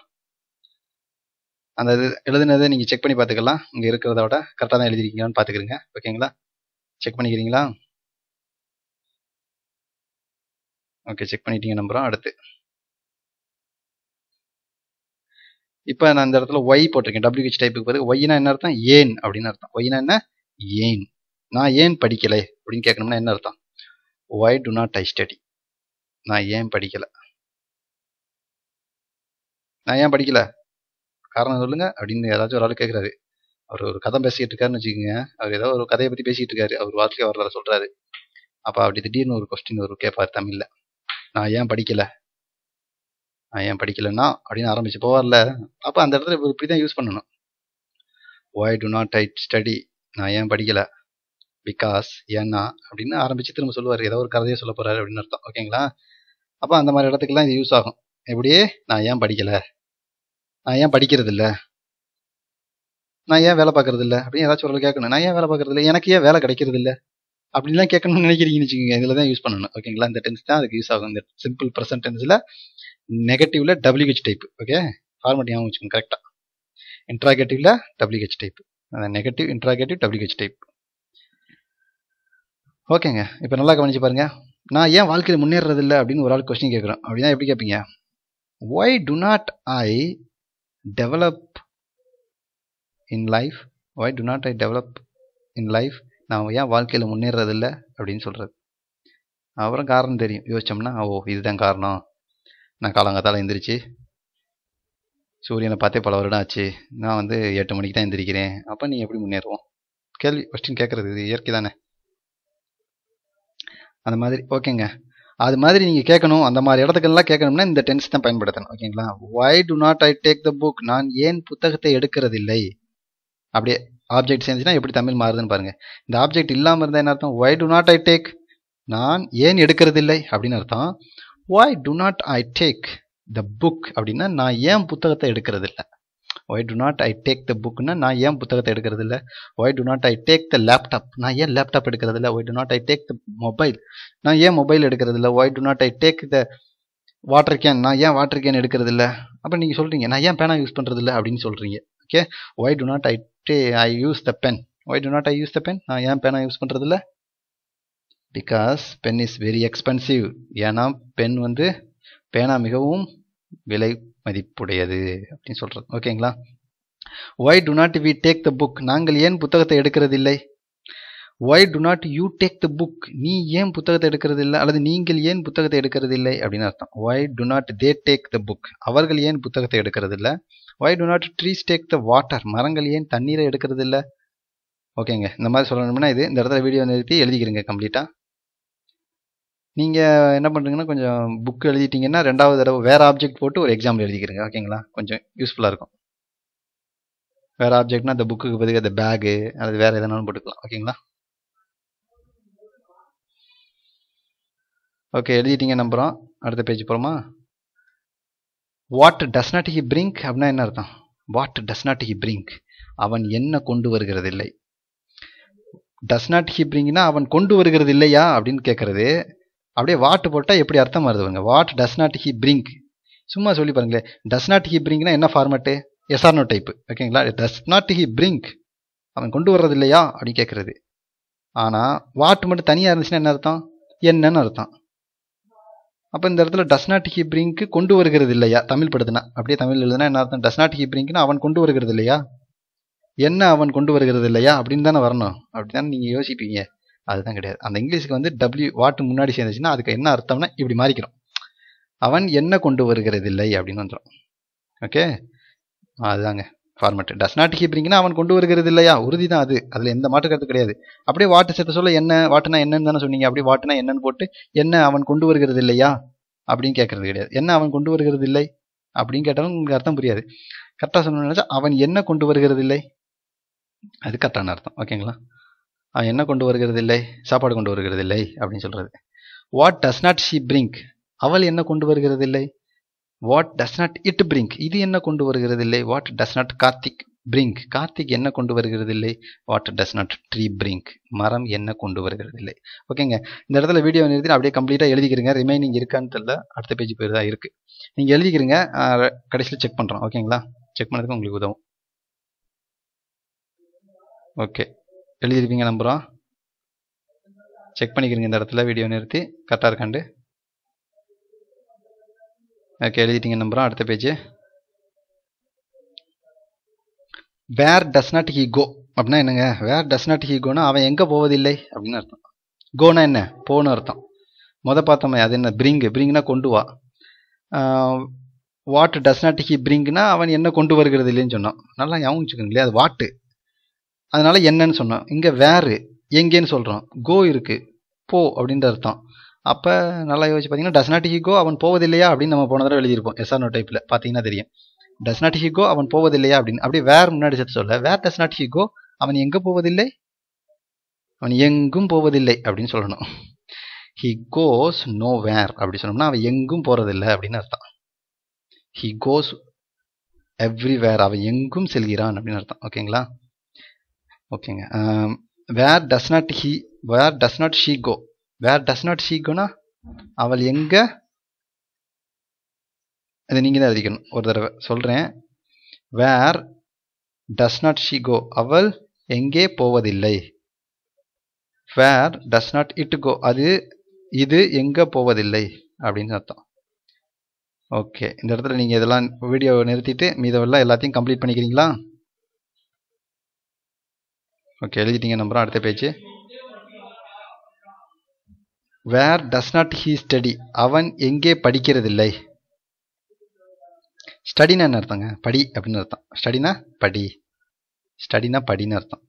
அந்த இது எழுதுனதை நீங்கள் செக் பண்ணி பார்த்துக்கலாம் இங்கே இருக்கிறத விட கரெக்டாக தான் எழுதிருக்கீங்களான்னு பார்த்துக்கிறீங்க ஓகேங்களா செக் பண்ணிக்கிறீங்களா ஓகே செக் பண்ணிட்டீங்க நம்புகிறோம் அடுத்து இப்போ நான் இந்த இடத்துல ஒய் போட்டிருக்கேன் டபிள்யூஹெச் டைப்புக்கு பார்த்து ஒய்னா என்ன அர்த்தம் ஏன் அப்படின்னு அர்த்தம் ஒய்னா என்ன ஏன் நான் ஏன் படிக்கலை அப்படின்னு கேட்கணும்னா என்ன அர்த்தம் why do not I study நான் ஏன் படிக்கலை நான் ஏன் படிக்கல காரணம் சொல்லுங்க அப்படின்னு ஏதாச்சும் ஒரு ஆள் கேட்குறாரு அவர் ஒரு கதை பேசிக்கிட்டு இருக்காருன்னு வச்சுக்கோங்க அவர் ஏதோ ஒரு கதையை பற்றி பேசிகிட்டு இருக்காரு அவர் வாட்ஸ்லேயே வரலாறு சொல்கிறாரு அப்போ அப்படி திடீர்னு ஒரு கொஸ்டின் ஒரு கேட்பார் தமிழில் நான் ஏன் படிக்கலை நான் ஏன் படிக்கலைன்னா அப்படின்னு ஆரம்பிச்சு போவார்ல அப்போ அந்த இடத்துல இப்படி தான் யூஸ் பண்ணணும் why do not I study நான் ஏன் படிக்கலை பிகாஸ் ஏன்னா அப்படின்னு ஆரம்பிச்சு திரும்ப சொல்லுவார் ஏதோ ஒரு கதையை சொல்ல போகிறாரு அப்படின்னு அர்த்தம் ஓகேங்களா அப்போ அந்த மாதிரி இடத்துக்குலாம் இது யூஸ் ஆகும் எப்படியே நான் ஏன் படிக்கலை நான் ஏன் படிக்கிறது இல்லை நான் ஏன் வேலை பார்க்கறது இல்லை அப்படின்னு ஏதாச்சும் ஒரு கேட்கணும் நான் ஏன் வேலை பார்க்கறது எனக்கு ஏன் வேலை கிடைக்கிறது இல்லை அப்படின்லாம் கேட்கணும்னு நினைக்கிறீங்கன்னு வச்சுக்கோங்க இதில் தான் யூஸ் பண்ணணும் ஓகேங்களா இந்த டென்ஸ் தான் அதுக்கு யூஸ் ஆகும் இந்த சிம்பிள் ப்ரெசன்ட் டென்ஸில் நெகட்டிவ்ல டபிள்யூஹெச் டைப் ஓகே ஃபார்மட் ஞாபகம் வச்சுக்கோங்க கரெக்டாக இன்ட்ராகேட்டிவ்ல WH type negative interrogative WH type ஓகேங்க இப்போ நல்லா கவனிச்சு பாருங்க நான் ஏன் வாழ்க்கையில் முன்னேறதில்லை அப்படின்னு ஒரு ஆள் கொஸ்டின் கேட்குறோம் அப்படின்னா எப்படி கேட்பீங்க why do not I develop in life why do not I develop in life நான் ஏன் வாழ்க்கையில் முன்னேறதில்லை அப்படின்னு சொல்கிறது அப்புறம் காரணம் தெரியும் யோசிச்சோம்னா ஓ இதுதான் காரணம் நான் காலங்காத்தால் எந்திரிச்சு சூரியனை பார்த்தே பல வருடம் ஆச்சு நான் வந்து எட்டு மணிக்கு தான் எந்திரிக்கிறேன் அப்போ நீ எப்படி முன்னேறுவோம் கேள்வி கொஸ்டின் கேட்குறது இது இயற்கை தானே அந்த மாதிரி ஓகேங்க அது மாதிரி நீங்கள் கேட்கணும் அந்த மாதிரி இடத்துக்கெல்லாம் கேட்கணும்னா இந்த டென்ஸ் தான் பயன்படுத்தணும் ஓகேங்களா why do not I take the book நான் ஏன் புத்தகத்தை எடுக்கிறதில்லை அப்படியே ஆப்ஜெக்ட் சேர்ந்துச்சுன்னா எப்படி தமிழ் மாறுதுன்னு பாருங்கள் இந்த ஆப்ஜெக்ட் இல்லாமல் இருந்தால் என்ன அர்த்தம் why do not I take நான் ஏன் எடுக்கிறதில்லை அப்படின்னு அர்த்தம் why do not I take the book அப்படின்னா நான் ஏன் புத்தகத்தை எடுக்கிறதில்லை why do not I take த புக்னா நான் ஏன் புத்தகத்தை எடுக்கிறது இல்லை why do not I take the laptop நான் ஏன் லேப்டாப் எடுக்கிறது இல்லை why do not I take the mobile நான் ஏன் மொபைல் எடுக்கிறது இல்லை why do not I take the water can நான் ஏன் வாட்டர் கேன் எடுக்கிறது இல்லை அப்போ நீங்கள் சொல்கிறீங்க நான் ஏன் பேனா யூஸ் பண்ணுறது இல்லை அப்படின்னு சொல்கிறீங்க okay why do not I day I use the pen why do not I use the pen நான் ஏன் பேனா யூஸ் பண்ணுறது இல்லை because pen is very expensive ஏன்னா பென் வந்து பேனா மிகவும் விலை மதிப்புடையது அப்படின்னு சொல்றது ஓகேங்களா why do not we take the book நாங்கள் ஏன் புத்தகத்தை எடுக்கிறது இல்லை why do not you take the book நீ ஏன் புத்தகத்தை எடுக்கிறது இல்லை அல்லது நீங்கள் ஏன் புத்தகத்தை எடுக்கிறது இல்லை அப்படின்னு அர்த்தம் why do not they take the book அவர்கள் ஏன் புத்தகத்தை எடுக்கிறது இல்லை why do not trees take the water மரங்கள் ஏன் தண்ணீரை எடுக்கிறது இல்லை ஓகேங்க இந்த மாதிரி சொல்லணும்னா இது இந்த இடத்துல வீடியோ நிறுத்தி எழுதிக்கிறீங்க கம்ப்ளீட்டாக நீங்கள் என்ன பண்ணுறீங்கன்னா கொஞ்சம் புக் எழுதிட்டீங்கன்னா ரெண்டாவது தடவை வேறு ஆப்ஜெக்ட் போட்டு ஒரு எக்ஸாம்பிள் எழுதிக்கிறீங்க ஓகேங்களா கொஞ்சம் யூஸ்ஃபுல்லாக இருக்கும் வேறு ஆப்ஜெக்ட்னா அந்த புக்குக்கு பதிலாக அந்த பேகு அல்லது வேறு எதனாலும் போட்டுக்கலாம் ஓகேங்களா ஓகே எழுதிட்டீங்க நம்புகிறோம் அடுத்த பேஜ் போகிறோமா what does not he bring அப்படின்னா என்ன அர்த்தம் what does not he bring அவன் என்ன கொண்டு வருகிறது இல்லை டஸ் நாட் ஹி பிரிங்க்னா அவன் கொண்டு வருகிறது இல்லையா அப்படின்னு கேட்குறது அப்படியே வாட் போட்டால் எப்படி அர்த்தம் வருது பாருங்க what does not he bring சும்மா சொல்லி பாருங்களேன் டஸ் நாட் ஹி பிரிங்க்னா என்ன ஃபார்மேட்டு எஸ்ஆர்னோ டைப்பு ஓகேங்களா டஸ் நாட் ஹி பிரிங்க் அவன் கொண்டு வர்றது இல்லையா அப்படின்னு கேட்குறது ஆனால் வாட் மட்டும் தனியாக இருந்துச்சுன்னா என்ன அர்த்தம் என்னன்னு அர்த்தம் அப்போ இந்த இடத்துல டஸ் நாட் ஹி பிரிங்க் கொண்டு வருகிறது இல்லையா தமிழ் படுத்துனா அப்படியே தமிழ் எழுதுனா என்ன அர்த்தம் டஸ் நாட் ஹி பிரிங்க்னா அவன் கொண்டு வருகிறது இல்லையா என்ன அவன் கொண்டு வருகிறது இல்லையா அப்படின்னு தானே வரணும் அப்படி தானே நீங்கள் யோசிப்பீங்க அதுதான் கிடையாது அந்த இங்கிலீஷுக்கு வந்து டபிள்யூ வாட்டு முன்னாடி சேர்ந்துச்சுன்னா அதுக்கு என்ன அர்த்தம்னா இப்படி மாறிக்கிறோம் அவன் என்ன கொண்டு வருகிறது இல்லை அப்படின்னு வந்துடும் ஓகே அதுதாங்க ஃபார்மெட் டஸ் நாட் கீப்பிங்கன்னா அவன் கொண்டு வருகிறது இல்லையா உறுதி தான் அது அதில் எந்த மாற்று கருத்து கிடையாது அப்படியே வாட்டு சேர்த்து சொல்ல என்ன வாட்டுனா என்னன்னு தானே சொன்னீங்க அப்படியே வாட்டுனா என்னன்னு போட்டு என்ன அவன் கொண்டு வருகிறது இல்லையா அப்படின்னு கேட்கறது கிடையாது என்ன அவன் கொண்டு வருகிறது இல்லை அப்படின்னு கேட்டாலும் உங்களுக்கு அர்த்தம் புரியாது கரெக்டாக சொன்னா அவன் என்ன கொண்டு வருகிறது இல்லை அது கரெக்டான அர்த்தம் ஓகேங்களா என்ன கொண்டு வருகிறது இல்லை சாப்பாடு கொண்டு வருகிறது இல்லை அப்படின்னு சொல்கிறது what does not she bring அவள் என்ன கொண்டு வருகிறது இல்லை what does not it bring இது என்ன கொண்டு வருகிறது இல்லை what does not Karthik bring Karthik என்ன கொண்டு வருகிறது இல்லை what does not tree bring மரம் என்ன கொண்டு வருகிறது இல்லை ஓகேங்க இந்த இடத்துல வீடியோ நிறுத்தி அப்படியே கம்ப்ளீட்டாக எழுதிக்கிறீங்க ரிமைனிங் இருக்கான்னு தெரியல அடுத்த பேஜ் பேர் தான் இருக்குது நீங்கள் எழுதிக்கிறீங்க கடைசியில் செக் பண்ணுறோம் ஓகேங்களா செக் பண்ணுறதுக்கு உங்களுக்கு உதவும் ஓகே எழுதியிருப்பீங்க நம்புகிறோம் செக் பண்ணிக்கிறீங்க இந்த இடத்துல வீடியோ நிறுத்தி கரெக்டாக இருக்காண்டு ஓகே எழுதிட்டீங்க நம்புகிறோம் அடுத்த page where does not he go அப்படின்னா என்னங்க வேர் டஸ் நாட் ஹி கோனா அவன் எங்கே போவதில்லை அப்படின்னு அர்த்தம் கோனா என்ன போன்னு அர்த்தம் முத பார்த்தோமே அது என்ன பிரிங்கு பிரிங்னா கொண்டு வா வாட் டஸ் நாட் ஹி பிரிங்னா அவன் என்ன கொண்டு வருகிறது இல்லைன்னு சொன்னான் நல்லா வச்சுக்கணும் இல்லையா அது வாட்டு அதனால் என்னன்னு சொன்னோம் இங்கே வேறு எங்கேன்னு சொல்கிறோம் கோ இருக்குது போ அப்படின்ற அர்த்தம் அப்போ நல்லா யோசிச்சு பார்த்தீங்கன்னா டஸ் நாட் ஹி கோ அவன் போவதில்லையா அப்படின்னு நம்ம போன தடவை எழுதியிருப்போம் எஸ்ஆர்னோ டைப்பில் பார்த்தீங்கன்னா தெரியும் டஸ் நாட் ஹி கோ அவன் போவதில்லையா அப்படின்னு அப்படியே வேறு முன்னாடி சேர்த்து சொல்ல வேர் டஸ் நாட் ஹி கோ அவன் எங்கே போவதில்லை அவன் எங்கும் போவதில்லை அப்படின்னு சொல்லணும் ஹி கோஸ் நோ வேர் அப்படி சொன்னோம்னா அவன் எங்கும் போகிறதில்ல அப்படின்னு அர்த்தம் ஹி கோஸ் எவ்ரி வேர் அவன் எங்கும் செல்கிறான் அப்படின்னு அர்த்தம் ஓகேங்களா ஓகேங்க where does not he where does not she go where does not she கோனா அவள் எங்கே இது நீங்கள் தான் எழுதிக்கணும் ஒரு தடவை சொல்கிறேன் வேர் டஸ் நாட் ஷீ கோ அவள் எங்கே போவதில்லை வேர் டஸ் நாட் இட் கோ அது இது எங்கே போவதில்லை அப்படின்னு அர்த்தம் ஓகே இந்த இடத்துல நீங்கள் இதெல்லாம் வீடியோவை நிறுத்திட்டு மீதவெல்லாம் எல்லாத்தையும் கம்ப்ளீட் பண்ணிக்கிறீங்களா ஓகே எழுதிட்டீங்க நம்புகிறோம் அடுத்த page where does not he study அவன் எங்கே படிக்கிறதில்லை ஸ்டடினா என்ன அர்த்தங்க படி அப்படின்னு அர்த்தம் ஸ்டடினா படி ஸ்டடினா படின்னு அர்த்தம்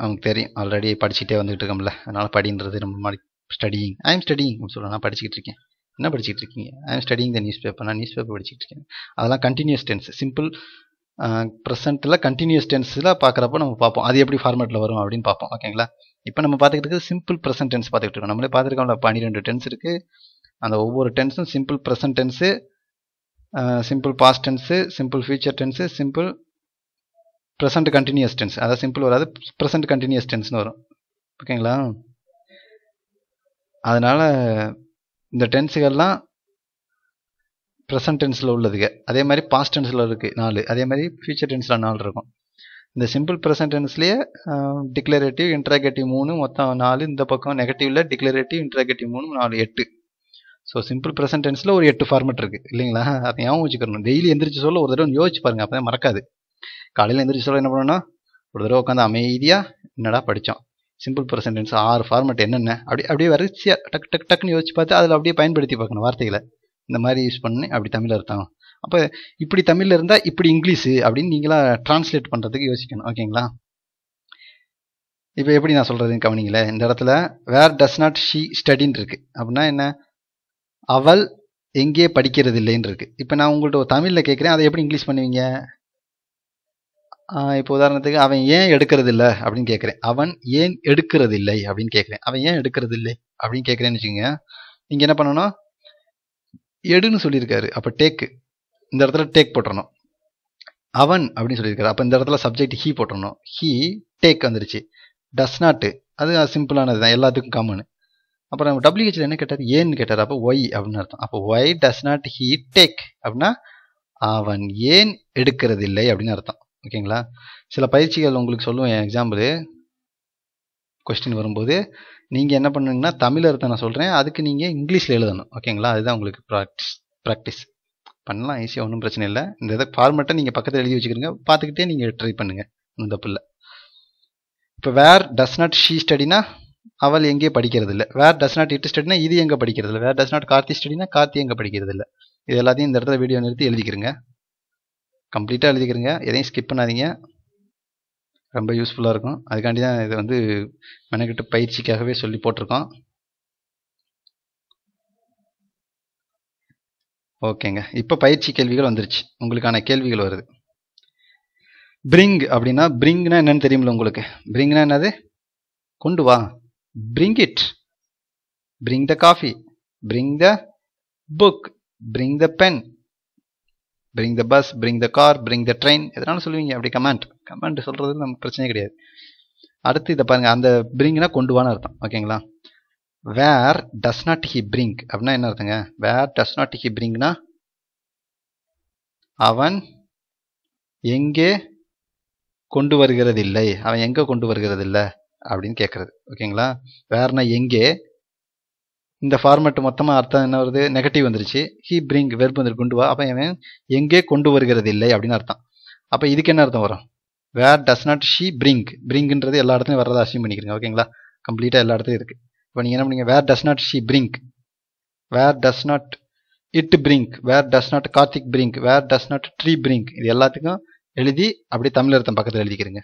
அவனுக்கு தெரியும் ஆல்ரெடி படிச்சுட்டே வந்துகிட்டு இருக்கோம்ல அதனால் படின்றது நம்ம மாதிரி ஸ்டடியிங் ஐ எம் ஸ்டடிங் சொல்லலாம் நான் படிச்சுட்டு இருக்கேன் என்ன படிச்சுட்டு இருக்கீங்க I am studying the newspaper நான் நியூஸ் பேப்பர் படிச்சுட்டு இருக்கேன் அதெல்லாம் கண்டினியூஸ் டென்ஸ் சிம்பிள் ப்ரெசென்ட்டில் கண்டினியூஸ் டென்ஸில் பார்க்குறப்ப நம்ம பார்ப்போம் அது எப்படி ஃபார்மேட்டில் வரும் அப்படின்னு பார்ப்போம் ஓகேங்களா இப்போ நம்ம பார்த்துக்கிட்டு சிம்பிள் ப்ரெசன்ட் டென்ஸ் பார்த்துக்கிட்டு இருக்கோம் நம்மளே பார்த்துருக்கோம் பன்னிரெண்டு டென்ஸ் இருக்குது அந்த ஒவ்வொரு டென்ஸும் simple present tense simple past tense simple future tense simple present continuous tense அதாவது சிம்பிள் வராது ப்ரெசன்ட் கண்டினியூஸ் டென்ஸ்னு வரும் ஓகேங்களா அதனால் இந்த டென்ஸுகள்லாம் ப்ரெசன்ட் டென்ஸில் உள்ளதுங்க அதே மாதிரி பாஸ்ட் டென்ஸில் இருக்குது நாலு அதே மாதிரி ஃபியூச்சர் டென்ஸில் நாலு இருக்கும் இந்த சிம்பிள் ப்ரெசன்ட் டென்ஸ்லேயே டிக்ளரேட்டிவ் இன்ட்ராகேட்டிவ் மூணு மொத்தம் நாலு இந்த பக்கம் நெகட்டிவில் டிக்ளரேட்டிவ் இன்ட்ராகேட்டிவ் மூணு நாலு எட்டு ஸோ சிம்பிள் ப்ரெசன்ட் டென்ஸில் ஒரு எட்டு ஃபார்மெட் இருக்குது இல்லைங்களா அதை ஞாபகம் வச்சுக்கணும் டெய்லி எந்திரிச்சு சொல்ல ஒரு தடவை யோசிச்சு பாருங்கள் அப்போ தான் மறக்காது காலையில் எந்திரிச்சு சொல்ல என்ன பண்ணணும்னா ஒரு தடவை உட்காந்து அமைதியாக என்னடா படித்தோம் சிம்பிள் ப்ரெசன்டென்ஸ் ஆறு ஃபார்மெட் என்னென்ன அப்படி அப்படியே வரிசையாக டக் டக் டக்குன்னு யோசிச்சு பார்த்து அதில் அப்படியே பயன்படுத்தி பார்க்கணும் வார்த்தைகளை இந்த மாதிரி யூஸ் பண்ணி அப்படி தமிழ் அர்த்தம் அப்போ இப்படி தமிழில் இருந்தால் இப்படி இங்கிலீஷு அப்படின்னு நீங்களாக டிரான்ஸ்லேட் பண்ணுறதுக்கு யோசிக்கணும் ஓகேங்களா இப்போ எப்படி நான் சொல்கிறது கவனிங்களேன் இந்த இடத்துல வேர் டஸ் நாட் ஷீ ஸ்டடின்னு இருக்குது அப்படின்னா என்ன அவள் எங்கே படிக்கிறது இல்லைன்னு இருக்குது இப்போ நான் உங்கள்கிட்ட தமிழில் கேட்குறேன் அதை எப்படி இங்கிலீஷ் பண்ணுவீங்க இப்போ உதாரணத்துக்கு அவன் ஏன் எடுக்கிறது இல்லை அப்படின்னு கேட்குறேன் அவன் ஏன் எடுக்கிறது இல்லை அப்படின்னு கேட்குறேன் அவன் ஏன் எடுக்கிறது இல்லை அப்படின்னு கேட்குறேன்னு வச்சுக்கோங்க நீங்கள் என்ன பண்ணணும் எடுன்னு சொல்லியிருக்காரு அப்போ டேக்கு இந்த இடத்துல டேக் போட்டுறணும் அவன் அப்படின்னு சொல்லியிருக்காரு அப்போ இந்த இடத்துல சப்ஜெக்ட் ஹீ போட்டுறணும் ஹீ டேக் வந்துருச்சு டஸ் நாட்டு அது சிம்பிளானது தான் எல்லாத்துக்கும் காமனு அப்புறம் நம்ம டபிள்யூஹெச்ல என்ன கேட்டார் ஏன்னு கேட்டார் அப்போ ஒய் அப்படின்னு அர்த்தம் அப்போ why does not he take அப்படின்னா அவன் ஏன் எடுக்கிறது இல்லை அப்படின்னு அர்த்தம் ஓகேங்களா சில பயிற்சிகள் உங்களுக்கு சொல்லுவேன் எக்ஸாம்பிள் கொஸ்டின் வரும்போது நீங்கள் என்ன பண்ணுங்கன்னா தமிழ் அர்த்தம் நான் சொல்கிறேன் அதுக்கு நீங்கள் இங்கிலீஷில் எழுதணும் ஓகேங்களா அதுதான் உங்களுக்கு ப்ராக்டிஸ் ப்ராக்டிஸ் பண்ணலாம் ஈஸியாக ஒன்றும் பிரச்சனை இல்லை இந்த இதை ஃபார்மேட்டை நீங்கள் பக்கத்தில் எழுதி வச்சுக்கிறீங்க பார்த்துக்கிட்டே நீங்கள் ட்ரை பண்ணுங்கள் ஒன்றும் தப்பு இல்லை இப்போ வேர் டஸ் நாட் ஷீ ஸ்டடினா அவள் எங்கேயே படிக்கிறது இல்லை வேர் டஸ் நாட் இட்டு ஸ்டடினா இது எங்கே படிக்கிறது இல்லை வேர் டஸ் நாட் கார்த்தி ஸ்டடினா கார்த்தி எங்கே படிக்கிறது இல்லை இது எல்லாத்தையும் இந்த இடத்துல வீடியோ நிறுத்தி எழுதிக்கிறேங்க கம்ப்ளீட்டாக எழுதிக்கிறேங்க எதையும் ஸ்கிப் பண்ணாதீங்க ரொம்ப யூஸ்ஃபுல்லாக இருக்கும் அதுக்காண்டி தான் இதை வந்து மெனக்கெட்டு பயிற்சிக்காகவே சொல்லி போட்டிருக்கோம் ஓகேங்க இப்போ பயிற்சி கேள்விகள் வந்துருச்சு உங்களுக்கான கேள்விகள் வருது பிரிங் அப்படின்னா பிரிங்னா என்னன்னு தெரியுமில்ல உங்களுக்கு பிரிங்னா என்னது கொண்டு வா bring it bring the coffee bring the book bring the pen bring the bus bring the car bring the train எதனாலும் சொல்லுவீங்க அப்படி கமெண்ட் கமெண்ட் சொல்கிறது நம்ம பிரச்சனையே கிடையாது அடுத்து இதை பாருங்கள் அந்த பிரிங்னா கொண்டு வான்னு அர்த்தம் ஓகேங்களா where does not he bring அப்படின்னா என்ன அர்த்தங்க வேர் டஸ் நாட் ஹி பிரிங்னா அவன் எங்கே கொண்டு வருகிறதில்லை அவன் எங்கே கொண்டு வருகிறதில்லை அப்படின்னு கேட்குறது ஓகேங்களா வேறுனா எங்கே இந்த ஃபார்மேட் மொத்தமாக அர்த்தம் என்ன வருது நெகட்டிவ் வந்துருச்சு ஹீ பிரிங் வெர்ப் வந்துருக்கு கொண்டு வா அப்போ இவன் எங்கே கொண்டு வருகிறது இல்லை அப்படின்னு அர்த்தம் அப்போ இதுக்கு என்ன அர்த்தம் வரும் where does not she bring பிரிங்குன்றது எல்லா இடத்துலையும் வர்றதா அசியம் பண்ணிக்கிறீங்க ஓகேங்களா கம்ப்ளீட்டாக எல்லா இடத்துலையும் இருக்குது இப்போ நீங்கள் என்ன பண்ணீங்க where does not she bring where does not it bring where does not Karthik bring where does not tree bring இது எல்லாத்துக்கும் எழுதி அப்படியே தமிழ் அர்த்தம் பக்கத்தில் எழுதிக்கிறீங்க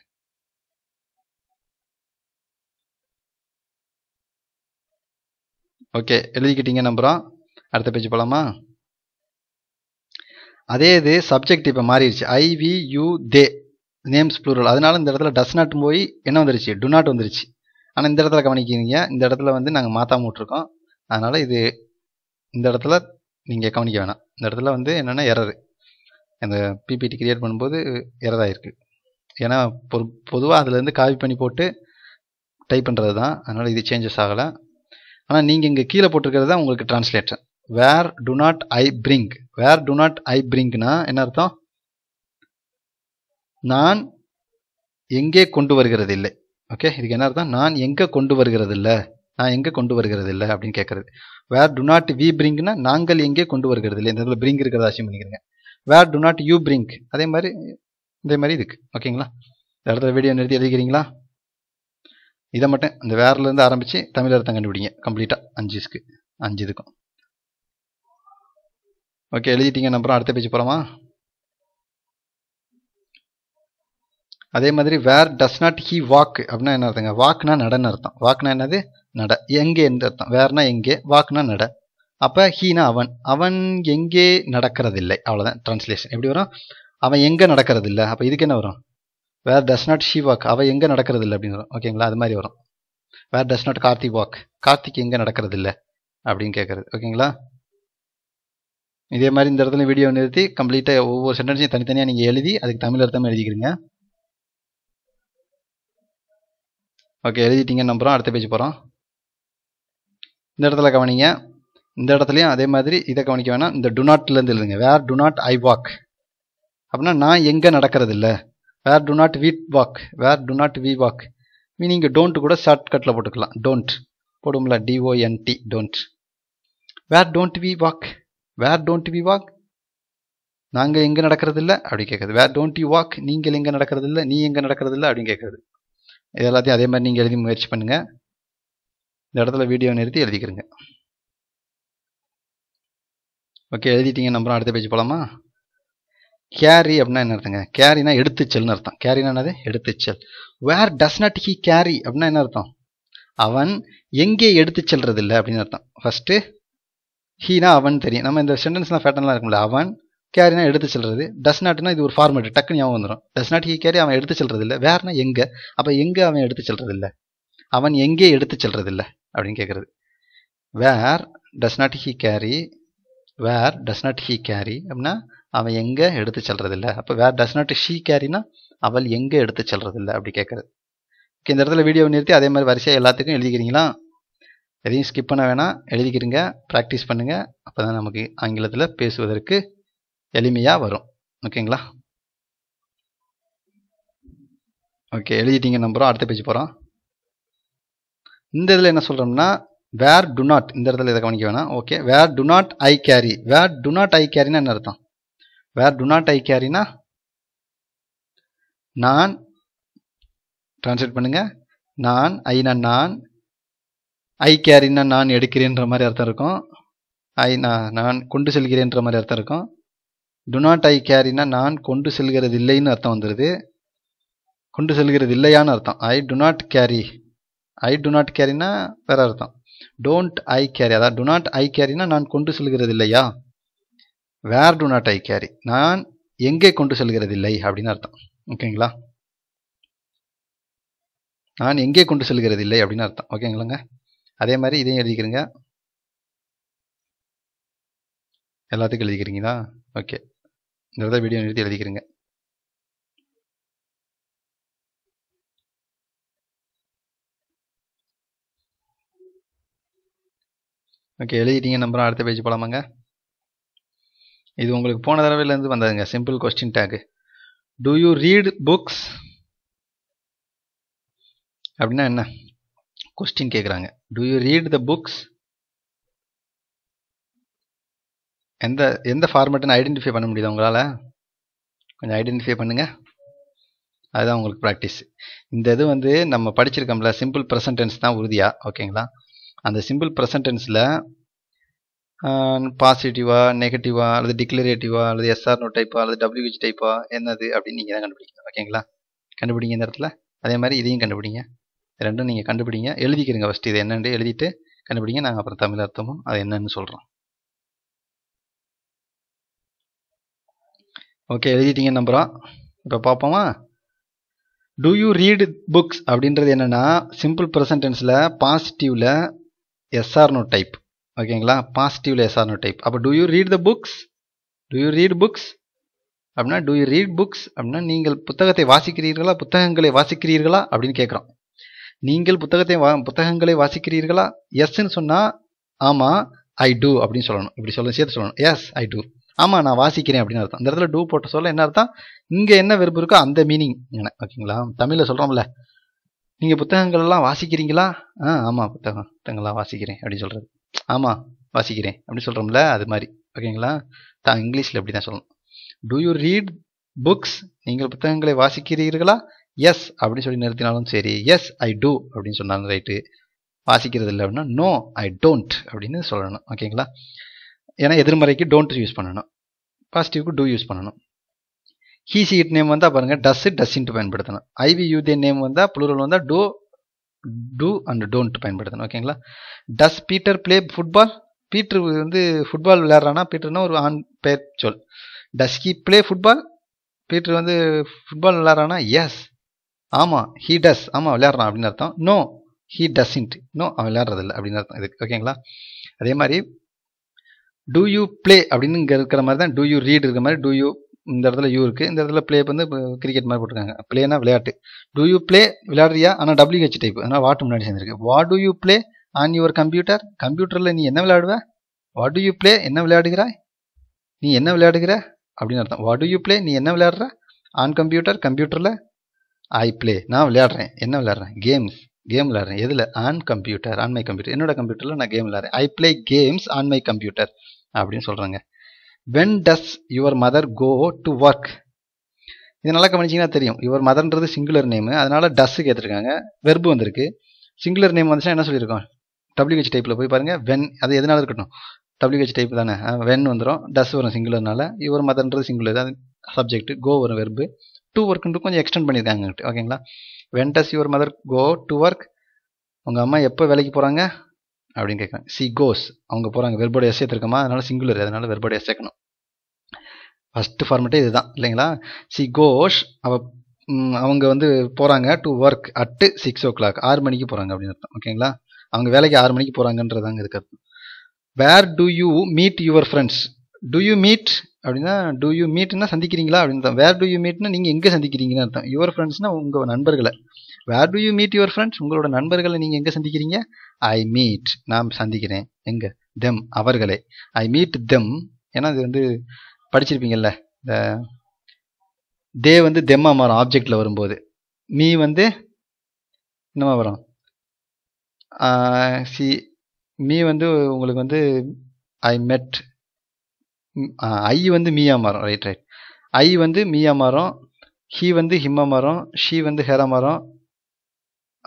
ஓகே எழுதிக்கிட்டீங்க நம்புகிறோம் அடுத்த பேஜ் போகலாமா அதே இது சப்ஜெக்ட் இப்போ மாறிடுச்சு I we you they names plural அதனால இந்த இடத்துல டஸ் நாட் போய் என்ன வந்துருச்சு டு நாட் வந்துருச்சு ஆனால் இந்த இடத்துல கவனிக்கிறீங்க இந்த இடத்துல வந்து நாங்கள் மாற்றாம விட்ருக்கோம் அதனால் இது இந்த இடத்துல நீங்கள் கவனிக்க வேணாம் இந்த இடத்துல வந்து என்னென்னா எரரு அந்த பிபிடி கிரியேட் பண்ணும்போது எரராகிருக்கு ஏன்னா பொ பொதுவாக அதுலேருந்து காப்பி பண்ணி போட்டு டைப் பண்ணுறது தான் அதனால் இது சேஞ்சஸ் ஆகலை ஆனால் நீங்கள் இங்கே கீழே போட்டிருக்கிறது தான் உங்களுக்கு translator where do not I bring where do not I பிரிங்க்னா என்ன அர்த்தம் நான் எங்கே கொண்டு வருகிறது இல்லை ஓகே இதுக்கு என்ன அர்த்தம் நான் எங்கே கொண்டு வருகிறது இல்லை நான் எங்கே கொண்டு வருகிறது இல்லை அப்படின்னு கேட்குறது வேர் டு நாட் வி பிரிங்க்னா நாங்கள் எங்கே கொண்டு வருகிறது இல்லை இந்த இடத்துல பிரிங் இருக்கிறத அசியம் பண்ணிக்கிறீங்க where do not you bring அதே மாதிரி இதே மாதிரி இருக்குது ஓகேங்களா இந்த இடத்துல வீடியோ நிறுத்தி எழுதிக்கிறீங்களா இதை மட்டும் இந்த வேறலேருந்து ஆரம்பித்து தமிழ் அர்த்தம் கண்டுபிடிங்க கம்ப்ளீட்டாக அஞ்சு இஸ்க்கு அஞ்சு இதுக்கும் ஓகே எழுதிட்டீங்க அப்புறம் அடுத்த பேஜ் போகிறோமா அதே மாதிரி where does not he walk அப்படின்னா என்ன அர்த்தங்க வாக்னா நடன்னு அர்த்தம் வாக்னா என்னது நட எங்கே எந்த அர்த்தம் வேர்னா எங்கே வாக்னா நட அப்போ ஹீனா அவன் அவன் எங்கே நடக்கிறதில்லை அவ்வளோதான் டிரான்ஸ்லேஷன் எப்படி வரும் அவன் எங்கே நடக்கிறதில்லை அப்போ இதுக்கு என்ன வரும் where does not she walk அவள் எங்கே நடக்கிறது இல்லை அப்படின்னு ஓகேங்களா அது மாதிரி வரும் where does not Karthik walk Karthik எங்கே நடக்கிறது இல்லை அப்படின்னு கேட்குறது ஓகேங்களா இதே மாதிரி இந்த இடத்துல வீடியோ நிறுத்தி கம்ப்ளீட்டாக ஒவ்வொரு சென்டென்ஸையும் தனித்தனியாக நீங்கள் எழுதி அதுக்கு தமிழ் அர்த்தமாக எழுதிக்கிறீங்க ஓகே எழுதிட்டீங்கன்னு நம்புகிறோம் அடுத்த பேஜ் போகிறோம் இந்த இடத்துல கவனிங்க இந்த இடத்துலையும் அதே மாதிரி இதை கவனிக்க வேணாம் இந்த டுநாட்லேருந்து எழுதுங்க where do not I walk அப்படின்னா நான் எங்கே நடக்கிறது இல்லை where do not we'd walk where do not we walk meaning don't கூட ஷார்ட்கட்டில் போட்டுக்கலாம் டோன்ட் போடும்ல D O N T don't where don't we walk where don't we walk நாங்கள் எங்கே நடக்கிறதில்ல அப்படின்னு கேட்குறது வேர் டோன்ட் யூ வாக் நீங்கள் எங்கே இல்லை நீ எங்கே இல்லை அப்படின்னு கேட்குறது இது எல்லாத்தையும் அதே மாதிரி நீங்கள் எழுதி முயற்சி பண்ணுங்கள் இந்த இடத்துல வீடியோ நிறுத்தி எழுதிக்கிறேங்க ஓகே எழுதிட்டீங்க நம்பரும் அடுத்த பேஜ் போகலாமா கேரி அப்படின்னா என்ன அர்த்தங்க கேரினா எடுத்துச்சல்னு அர்த்தம் கேரினா என்னது செல் where does not he carry அப்படின்னா என்ன அர்த்தம் அவன் எங்கே எடுத்து செல்றது இல்லை அப்படின்னு அர்த்தம் ஃபஸ்ட்டு ஹீனா அவன் தெரியும் நம்ம இந்த சென்டென்ஸ்லாம் ஃபேட்டர்லாம் இருக்கும்ல அவன் கேரினா எடுத்து செல்றது டஸ் நாட்னா இது ஒரு ஃபார்மேட் டக்குன்னு ஞாபகம் வந்துடும் டஸ் நாட் ஹீ கேரி அவன் எடுத்து செல்றது இல்லை வேறுனா எங்கே அப்போ எங்கே அவன் எடுத்து செல்றது இல்லை அவன் எங்கே எடுத்து செல்றது இல்லை அப்படின்னு கேட்குறது where does not he carry where does not he carry அப்படின்னா அவன் எங்கே எடுத்து செல்றதில்லை அப்போ வேர் டஸ் நாட் ஷீ கேரினா அவள் எங்கே எடுத்து செல்றதில்லை அப்படி கேட்கறது இந்த இடத்துல வீடியோ நிறுத்தி அதே மாதிரி வரிசையாக எல்லாத்துக்கும் எழுதிக்கிறீங்களா எதையும் ஸ்கிப் பண்ண வேணாம் எழுதிக்கிறீங்க ப்ராக்டிஸ் பண்ணுங்கள் அப்போ தான் நமக்கு ஆங்கிலத்தில் பேசுவதற்கு எளிமையாக வரும் ஓகேங்களா ஓகே எழுதிட்டீங்க நம்புகிறோம் அடுத்த பேஜ் போகிறோம் இந்த இதில் என்ன சொல்கிறோம்னா வேர் டு நாட் இந்த இடத்துல இதை கவனிக்க வேணாம் okay where do not I carry where do not I கேரினா என்ன அர்த்தம் வேர் டு நாட் ஐ கேரினா நான் டிரான்ஸ்லேட் பண்ணுங்க நான் ஐனா நான் ஐ கேரின்னா நான் எடுக்கிறேன்ற மாதிரி அர்த்தம் இருக்கும் ஐ நான் நான் கொண்டு செல்கிறேன்ற மாதிரி அர்த்தம் இருக்கும் டு நாட் ஐ கேரினா நான் கொண்டு செல்கிறது இல்லைன்னு அர்த்தம் வந்துடுது கொண்டு செல்கிறது இல்லையான்னு அர்த்தம் I do not carry I do not கேரினா வேற அர்த்தம் டோன்ட் ஐ கேரி அதான் டு நாட் ஐ கேரினா நான் கொண்டு செல்கிறது இல்லையா where do not I carry நான் எங்கே கொண்டு செல்கிறதில்லை அப்படின்னு அர்த்தம் ஓகேங்களா நான் எங்கே கொண்டு செல்கிறதில்லை அப்படின்னு அர்த்தம் ஓகேங்களாங்க அதே மாதிரி இதையும் எழுதிக்கிறீங்க எல்லாத்துக்கும் எழுதிக்கிறீங்களா ஓகே இந்த தான் வீடியோ நிறுத்தி எழுதிக்கிறீங்க ஓகே எழுதிட்டீங்க நம்பரும் அடுத்த பேஜ் போகலாமாங்க இது உங்களுக்கு போன தடவையிலேருந்து வந்ததுங்க simple question tag do you read books அப்படின்னா என்ன கொஸ்டின் கேட்குறாங்க do you read the books எந்த எந்த ஃபார்மேட்டுன்னு ஐடென்டிஃபை பண்ண முடியுது உங்களால் கொஞ்சம் ஐடென்டிஃபை பண்ணுங்கள் அதுதான் உங்களுக்கு ப்ராக்டிஸ் இந்த இது வந்து நம்ம படிச்சிருக்கோம்ல சிம்பிள் ப்ரெசன்டென்ஸ் தான் உறுதியாக ஓகேங்களா அந்த சிம்பிள் ப்ரெசன்டென்ஸில் பாசிட்டிவா நெகட்டிவா அல்லது டிக்ளரேட்டிவா அல்லது எஸ்ஆர் நோ டைப்பா அல்லது டபிள்யூஹெச் டைப்பா என்னது அப்படின்னு நீங்கள் தான் கண்டுபிடிக்கணும் ஓகேங்களா கண்டுபிடிங்க இந்த இடத்துல அதே மாதிரி இதையும் கண்டுபிடிங்க ரெண்டும் நீங்கள் கண்டுபிடிங்க எழுதிக்கிறீங்க ஃபஸ்ட் இது என்னென்று எழுதிட்டு கண்டுபிடிங்க நாங்கள் அப்புறம் தமிழ் அர்த்தமும் அது என்னென்னு சொல்கிறோம் ஓகே எழுதிட்டீங்க நம்புறோம் இப்போ பார்ப்போமா டு யூ ரீடு புக்ஸ் அப்படின்றது என்னென்னா சிம்பிள் ப்ரெசன்டென்ஸில் பாசிட்டிவில் எஸ்ஆர்னோ டைப் ஓகேங்களா பாசிட்டிவ்ல எஸ் டைப் அப்போ do you read the books do you read books அப்படின்னா டூ யூ ரீட் புக்ஸ் அப்படின்னா நீங்கள் புத்தகத்தை வாசிக்கிறீர்களா புத்தகங்களை வாசிக்கிறீர்களா அப்படின்னு கேட்குறோம் நீங்கள் புத்தகத்தை வா புத்தகங்களை வாசிக்கிறீர்களா எஸ்ன்னு சொன்னால் ஆமாம் ஐ டூ அப்படின்னு சொல்லணும் இப்படி சொல்ல சேர்த்து சொல்லணும் எஸ் ஐ டூ ஆமாம் நான் வாசிக்கிறேன் அப்படின்னு அர்த்தம் இந்த இடத்துல டூ போட்ட சொல்ல என்ன அர்த்தம் இங்கே என்ன விருப்பம் இருக்கோ அந்த மீனிங் என்ன ஓகேங்களா தமிழில் சொல்கிறோம்ல நீங்கள் புத்தகங்கள்லாம் வாசிக்கிறீங்களா ஆ ஆமாம் புத்தகம் புத்தகங்கள்லாம் வாசிக்கிறேன் அப்படின்னு சொல்கிறது ஆமாம் வாசிக்கிறேன் அப்படின்னு சொல்கிறோம்ல அது மாதிரி ஓகேங்களா தான் இங்கிலீஷில் இப்படி தான் சொல்லணும் டூ யூ ரீட் புக்ஸ் நீங்கள் புத்தகங்களை வாசிக்கிறீர்களா எஸ் அப்படின்னு சொல்லி நிறுத்தினாலும் சரி எஸ் ஐ டூ அப்படின்னு சொன்னாலும் ரைட்டு வாசிக்கிறது இல்லை அப்படின்னா நோ ஐ டோன்ட் அப்படின்னு சொல்லணும் ஓகேங்களா ஏன்னா எதிர்மறைக்கு டோன்ட் யூஸ் பண்ணணும் பாசிட்டிவ்க்கு டூ யூஸ் பண்ணணும் ஹீசி இட் நேம் வந்தால் பாருங்கள் டஸ் டஸ்ஸின்ட்டு பயன்படுத்தணும் ஐவி யூ தே நேம் வந்தால் புளூரல் வந்தால் டூ டு அண்ட் டோன்ட் பயன்படுத்தணும் ஓகேங்களா does Peter play football Peter வந்து ஃபுட்பால் விளையாடுறான்னா பீட்டர்னா ஒரு ஆண் பேர் சொல் does he play football Peter வந்து ஃபுட்பால் விளையாடுறான்னா எஸ் ஆமாம் ஹீ டஸ் ஆமாம் விளையாடுறான் அப்படின்னு அர்த்தம் நோ ஹீ டஸ்இன்ட் நோ அவன் விளையாடுறதில்ல அப்படின்னு அர்த்தம் இது ஓகேங்களா அதே மாதிரி டூ யூ பிளே அப்படின்னு இருக்கிற மாதிரி தான் டூ யூ ரீட் இருக்கிற மாதிரி டூ யூ இந்த இடத்துல யூ இருக்குது இந்த இடத்துல ப்ளே வந்து கிரிக்கெட் மாதிரி போட்டிருக்காங்க ப்ளேனா விளையாட்டு டூ யூ ப்ளே விளையாடுறியா ஆனால் டபிள்யூஹெச் டைப் ஆனால் வாட்டு முன்னாடி சேர்ந்துருக்கு what do you play on your computer கம்ப்யூட்டரில் நீ என்ன விளையாடுவ வாட் டூ யூ ப்ளே என்ன விளையாடுகிறாய் நீ என்ன விளையாடுகிற அப்படின்னு அர்த்தம் வாட் டூ யூ ப்ளே நீ என்ன விளையாடுற ஆன் கம்ப்யூட்டர் கம்ப்யூட்டரில் ஐ ப்ளே நான் விளையாடுறேன் என்ன விளையாடுறேன் கேம்ஸ் கேம் விளையாடுறேன் எதில் on computer on my computer என்னோட கம்ப்யூட்டரில் நான் கேம் விளையாடுறேன் I play games on my computer அப்படின்னு சொல்கிறாங்க when does your mother go to work இது நல்லா கவனிச்சிங்கன்னா தெரியும் யுவர் மதர்ன்றது சிங்குலர் நேமு அதனால் டஸ்ஸு கேட்டிருக்காங்க வெர்பு வந்திருக்கு சிங்குலர் நேம் வந்துச்சுன்னா என்ன சொல்லியிருக்கோம் டபிள்யூஹெச் டைப்பில் போய் பாருங்கள் வென் அது எதனால இருக்கட்டும் டபிள்யூஹெச் டைப் தானே வென் வந்துடும் டஸ் வரும் சிங்குலர்னால யுவர் மதர்ன்றது சிங்குலர் அது சப்ஜெக்ட் கோ வரும் வெர்பு டூ ஒர்க்குன்ட்டு கொஞ்சம் எக்ஸ்டெண்ட் பண்ணியிருக்காங்க ஓகேங்களா when does your mother go to work உங்கள் அம்மா எப்போ வேலைக்கு போகிறாங்க அப்படின்னு கேட்குறாங்க சி கோஸ் அவங்க போகிறாங்க வெறுபாடு எஸ் சேர்த்துருக்கோமா அதனால் சிங்குலர் அதனால் வெறுபாடு எஸ் சேர்க்கணும் ஃபஸ்ட்டு ஃபார்மேட்டே இதுதான் இல்லைங்களா சி கோஷ் அவ அவங்க வந்து போகிறாங்க to work at six o'clock ஆறு மணிக்கு போகிறாங்க அப்படின்னு அர்த்தம் ஓகேங்களா அவங்க வேலைக்கு ஆறு மணிக்கு போகிறாங்கன்றதாங்க இதுக்கு அர்த்தம் where do you meet your friends do you meet அப்படின்னா டு யூ மீட்னா சந்திக்கிறீங்களா அப்படின்னு வேர் டு யூ மீட்னா நீங்கள் எங்கே சந்திக்கிறீங்கன்னு அர்த்தம் யுவர் ஃப்ரெண்ட்ஸ்னா உங்கள் நண்பர்களை where do you meet your friends உங்களோட நண்பர்களை நீங்கள் எங்கே சந்திக்கிறீங்க ஐ மீட் நான் சந்திக்கிறேன் எங்கே தெம் அவர்களை ஐ மீட் தெம் ஏன்னா இது வந்து படிச்சிருப்பீங்கல்ல இந்த தே வந்து தெம்மா மாறும் ஆப்ஜெக்டில் வரும்போது மீ வந்து என்னமா வரும் சி மீ வந்து உங்களுக்கு வந்து ஐ மெட் ஐ வந்து மீயா மாறும் ரைட் ரைட் ஐ வந்து மீயா மாறும் ஹீ வந்து ஹிம்மா மாறும் ஷீ வந்து ஹேரா மாறும்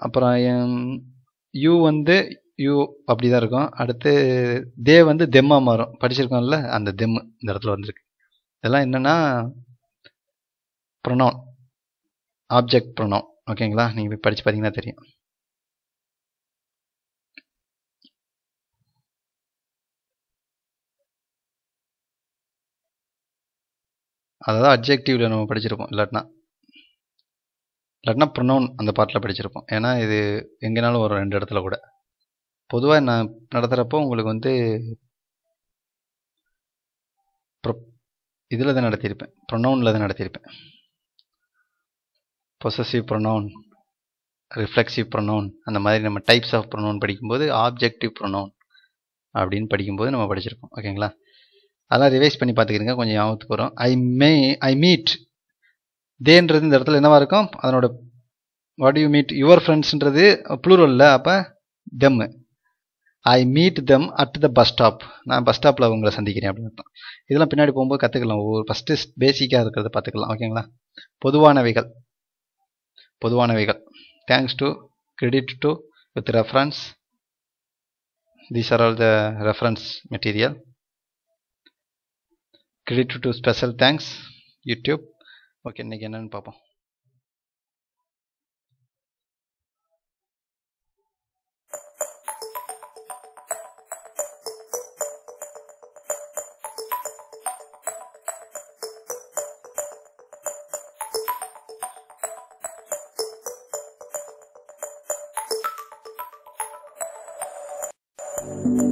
அப்புறம் யூ வந்து யூ அப்படி தான் இருக்கும் அடுத்து தே வந்து தெம்மா மாறும் படிச்சிருக்கோம்ல அந்த தெம் இந்த இடத்துல வந்திருக்கு இதெல்லாம் என்னென்னா ப்ரொனவுன் ஆப்ஜெக்ட் ப்ரொனவுன் ஓகேங்களா நீங்கள் போய் படித்து பார்த்தீங்கன்னா தெரியும் அதாவது அப்ஜெக்டிவ்ல நம்ம படிச்சிருப்போம் இல்லாட்டினா லட்னா ப்ரொனவுன் அந்த பாட்டில் படிச்சிருப்போம் ஏன்னா இது எங்கேனாலும் வரும் ரெண்டு இடத்துல கூட பொதுவாக நான் நடத்துகிறப்போ உங்களுக்கு வந்து ப்ரொ இதில் தான் நடத்தியிருப்பேன் ப்ரொனவுனில் தான் நடத்தியிருப்பேன் பொசசிவ் ப்ரொனவுன் ரிஃப்ளெக்சிவ் ப்ரொனவுன் அந்த மாதிரி நம்ம டைப்ஸ் ஆஃப் ப்ரொனவுன் படிக்கும்போது ஆப்ஜெக்டிவ் ப்ரொனவுன் அப்படின்னு படிக்கும்போது நம்ம படிச்சிருப்போம் ஓகேங்களா அதெல்லாம் ரிவைஸ் பண்ணி பார்த்துக்கிறீங்க கொஞ்சம் ஞாபகத்துக்கு வரும் ஐ மே ஐ மீட் தேன்றது இந்த இடத்துல என்னவா இருக்கும் அதனோட வாட் யூ மீட் யுவர் ஃப்ரெண்ட்ஸ்ன்றது இல்லை அப்போ them I meet them at the bus stop நான் பஸ் ஸ்டாப்பில் உங்களை சந்திக்கிறேன் அப்படின்னு அர்த்தம் இதெல்லாம் பின்னாடி போகும்போது கற்றுக்கலாம் ஒவ்வொரு ஃபஸ்ட்டு பேசிக்காக இருக்கிறத பார்த்துக்கலாம் ஓகேங்களா பொதுவானவைகள் பொதுவானவைகள் thanks to credit to with reference these are all the reference material credit to special thanks YouTube okay இன்றைக்கி என்னென்னு பார்ப்போம் thank you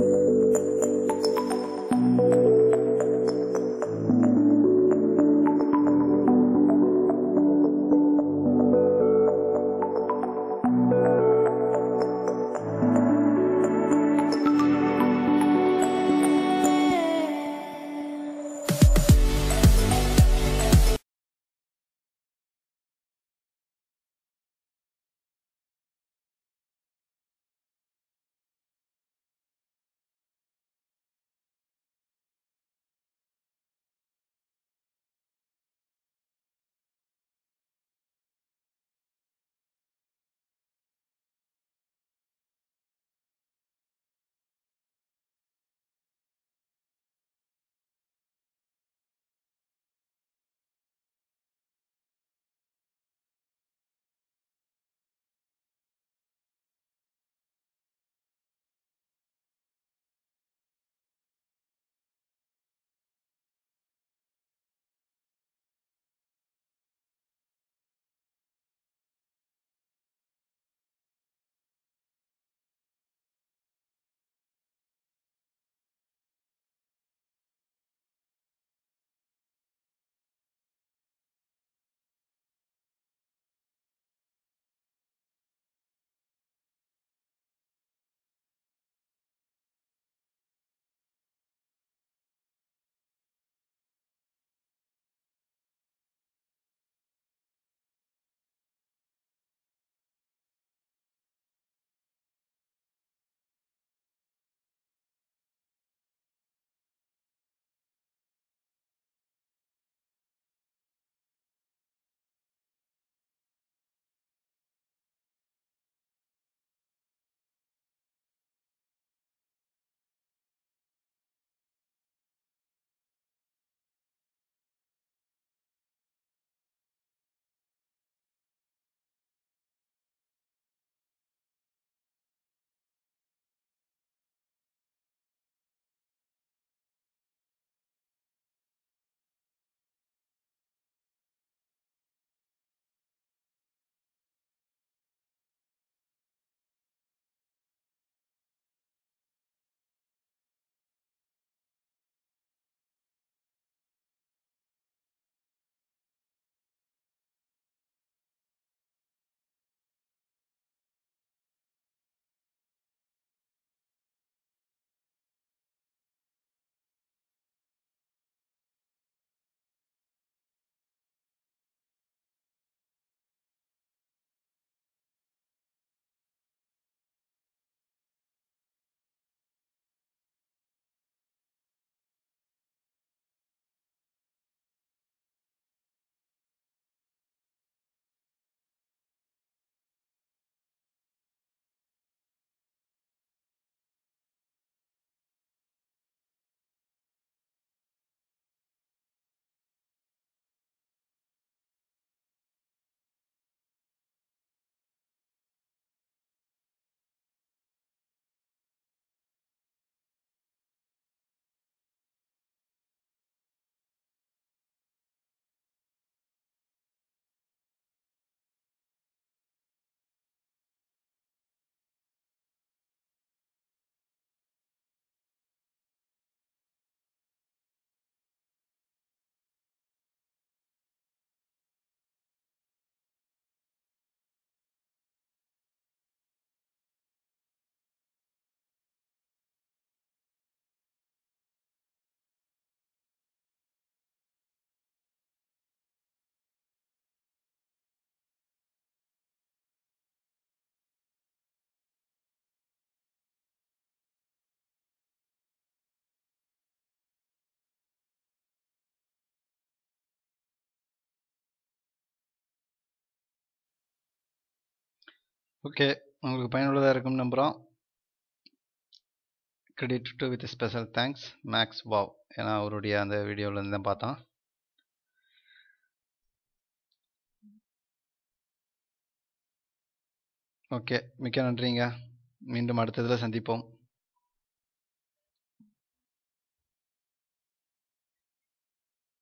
ஓகே உங்களுக்கு பயனுள்ளதாக இருக்கும்னு நம்புகிறோம் credit to with special thanks Max wow ஏன்னா அவருடைய அந்த வீடியோவிலேருந்து தான் பார்த்தோம் ஓகே மிக்க நன்றிங்க மீண்டும் அடுத்ததில் சந்திப்போம்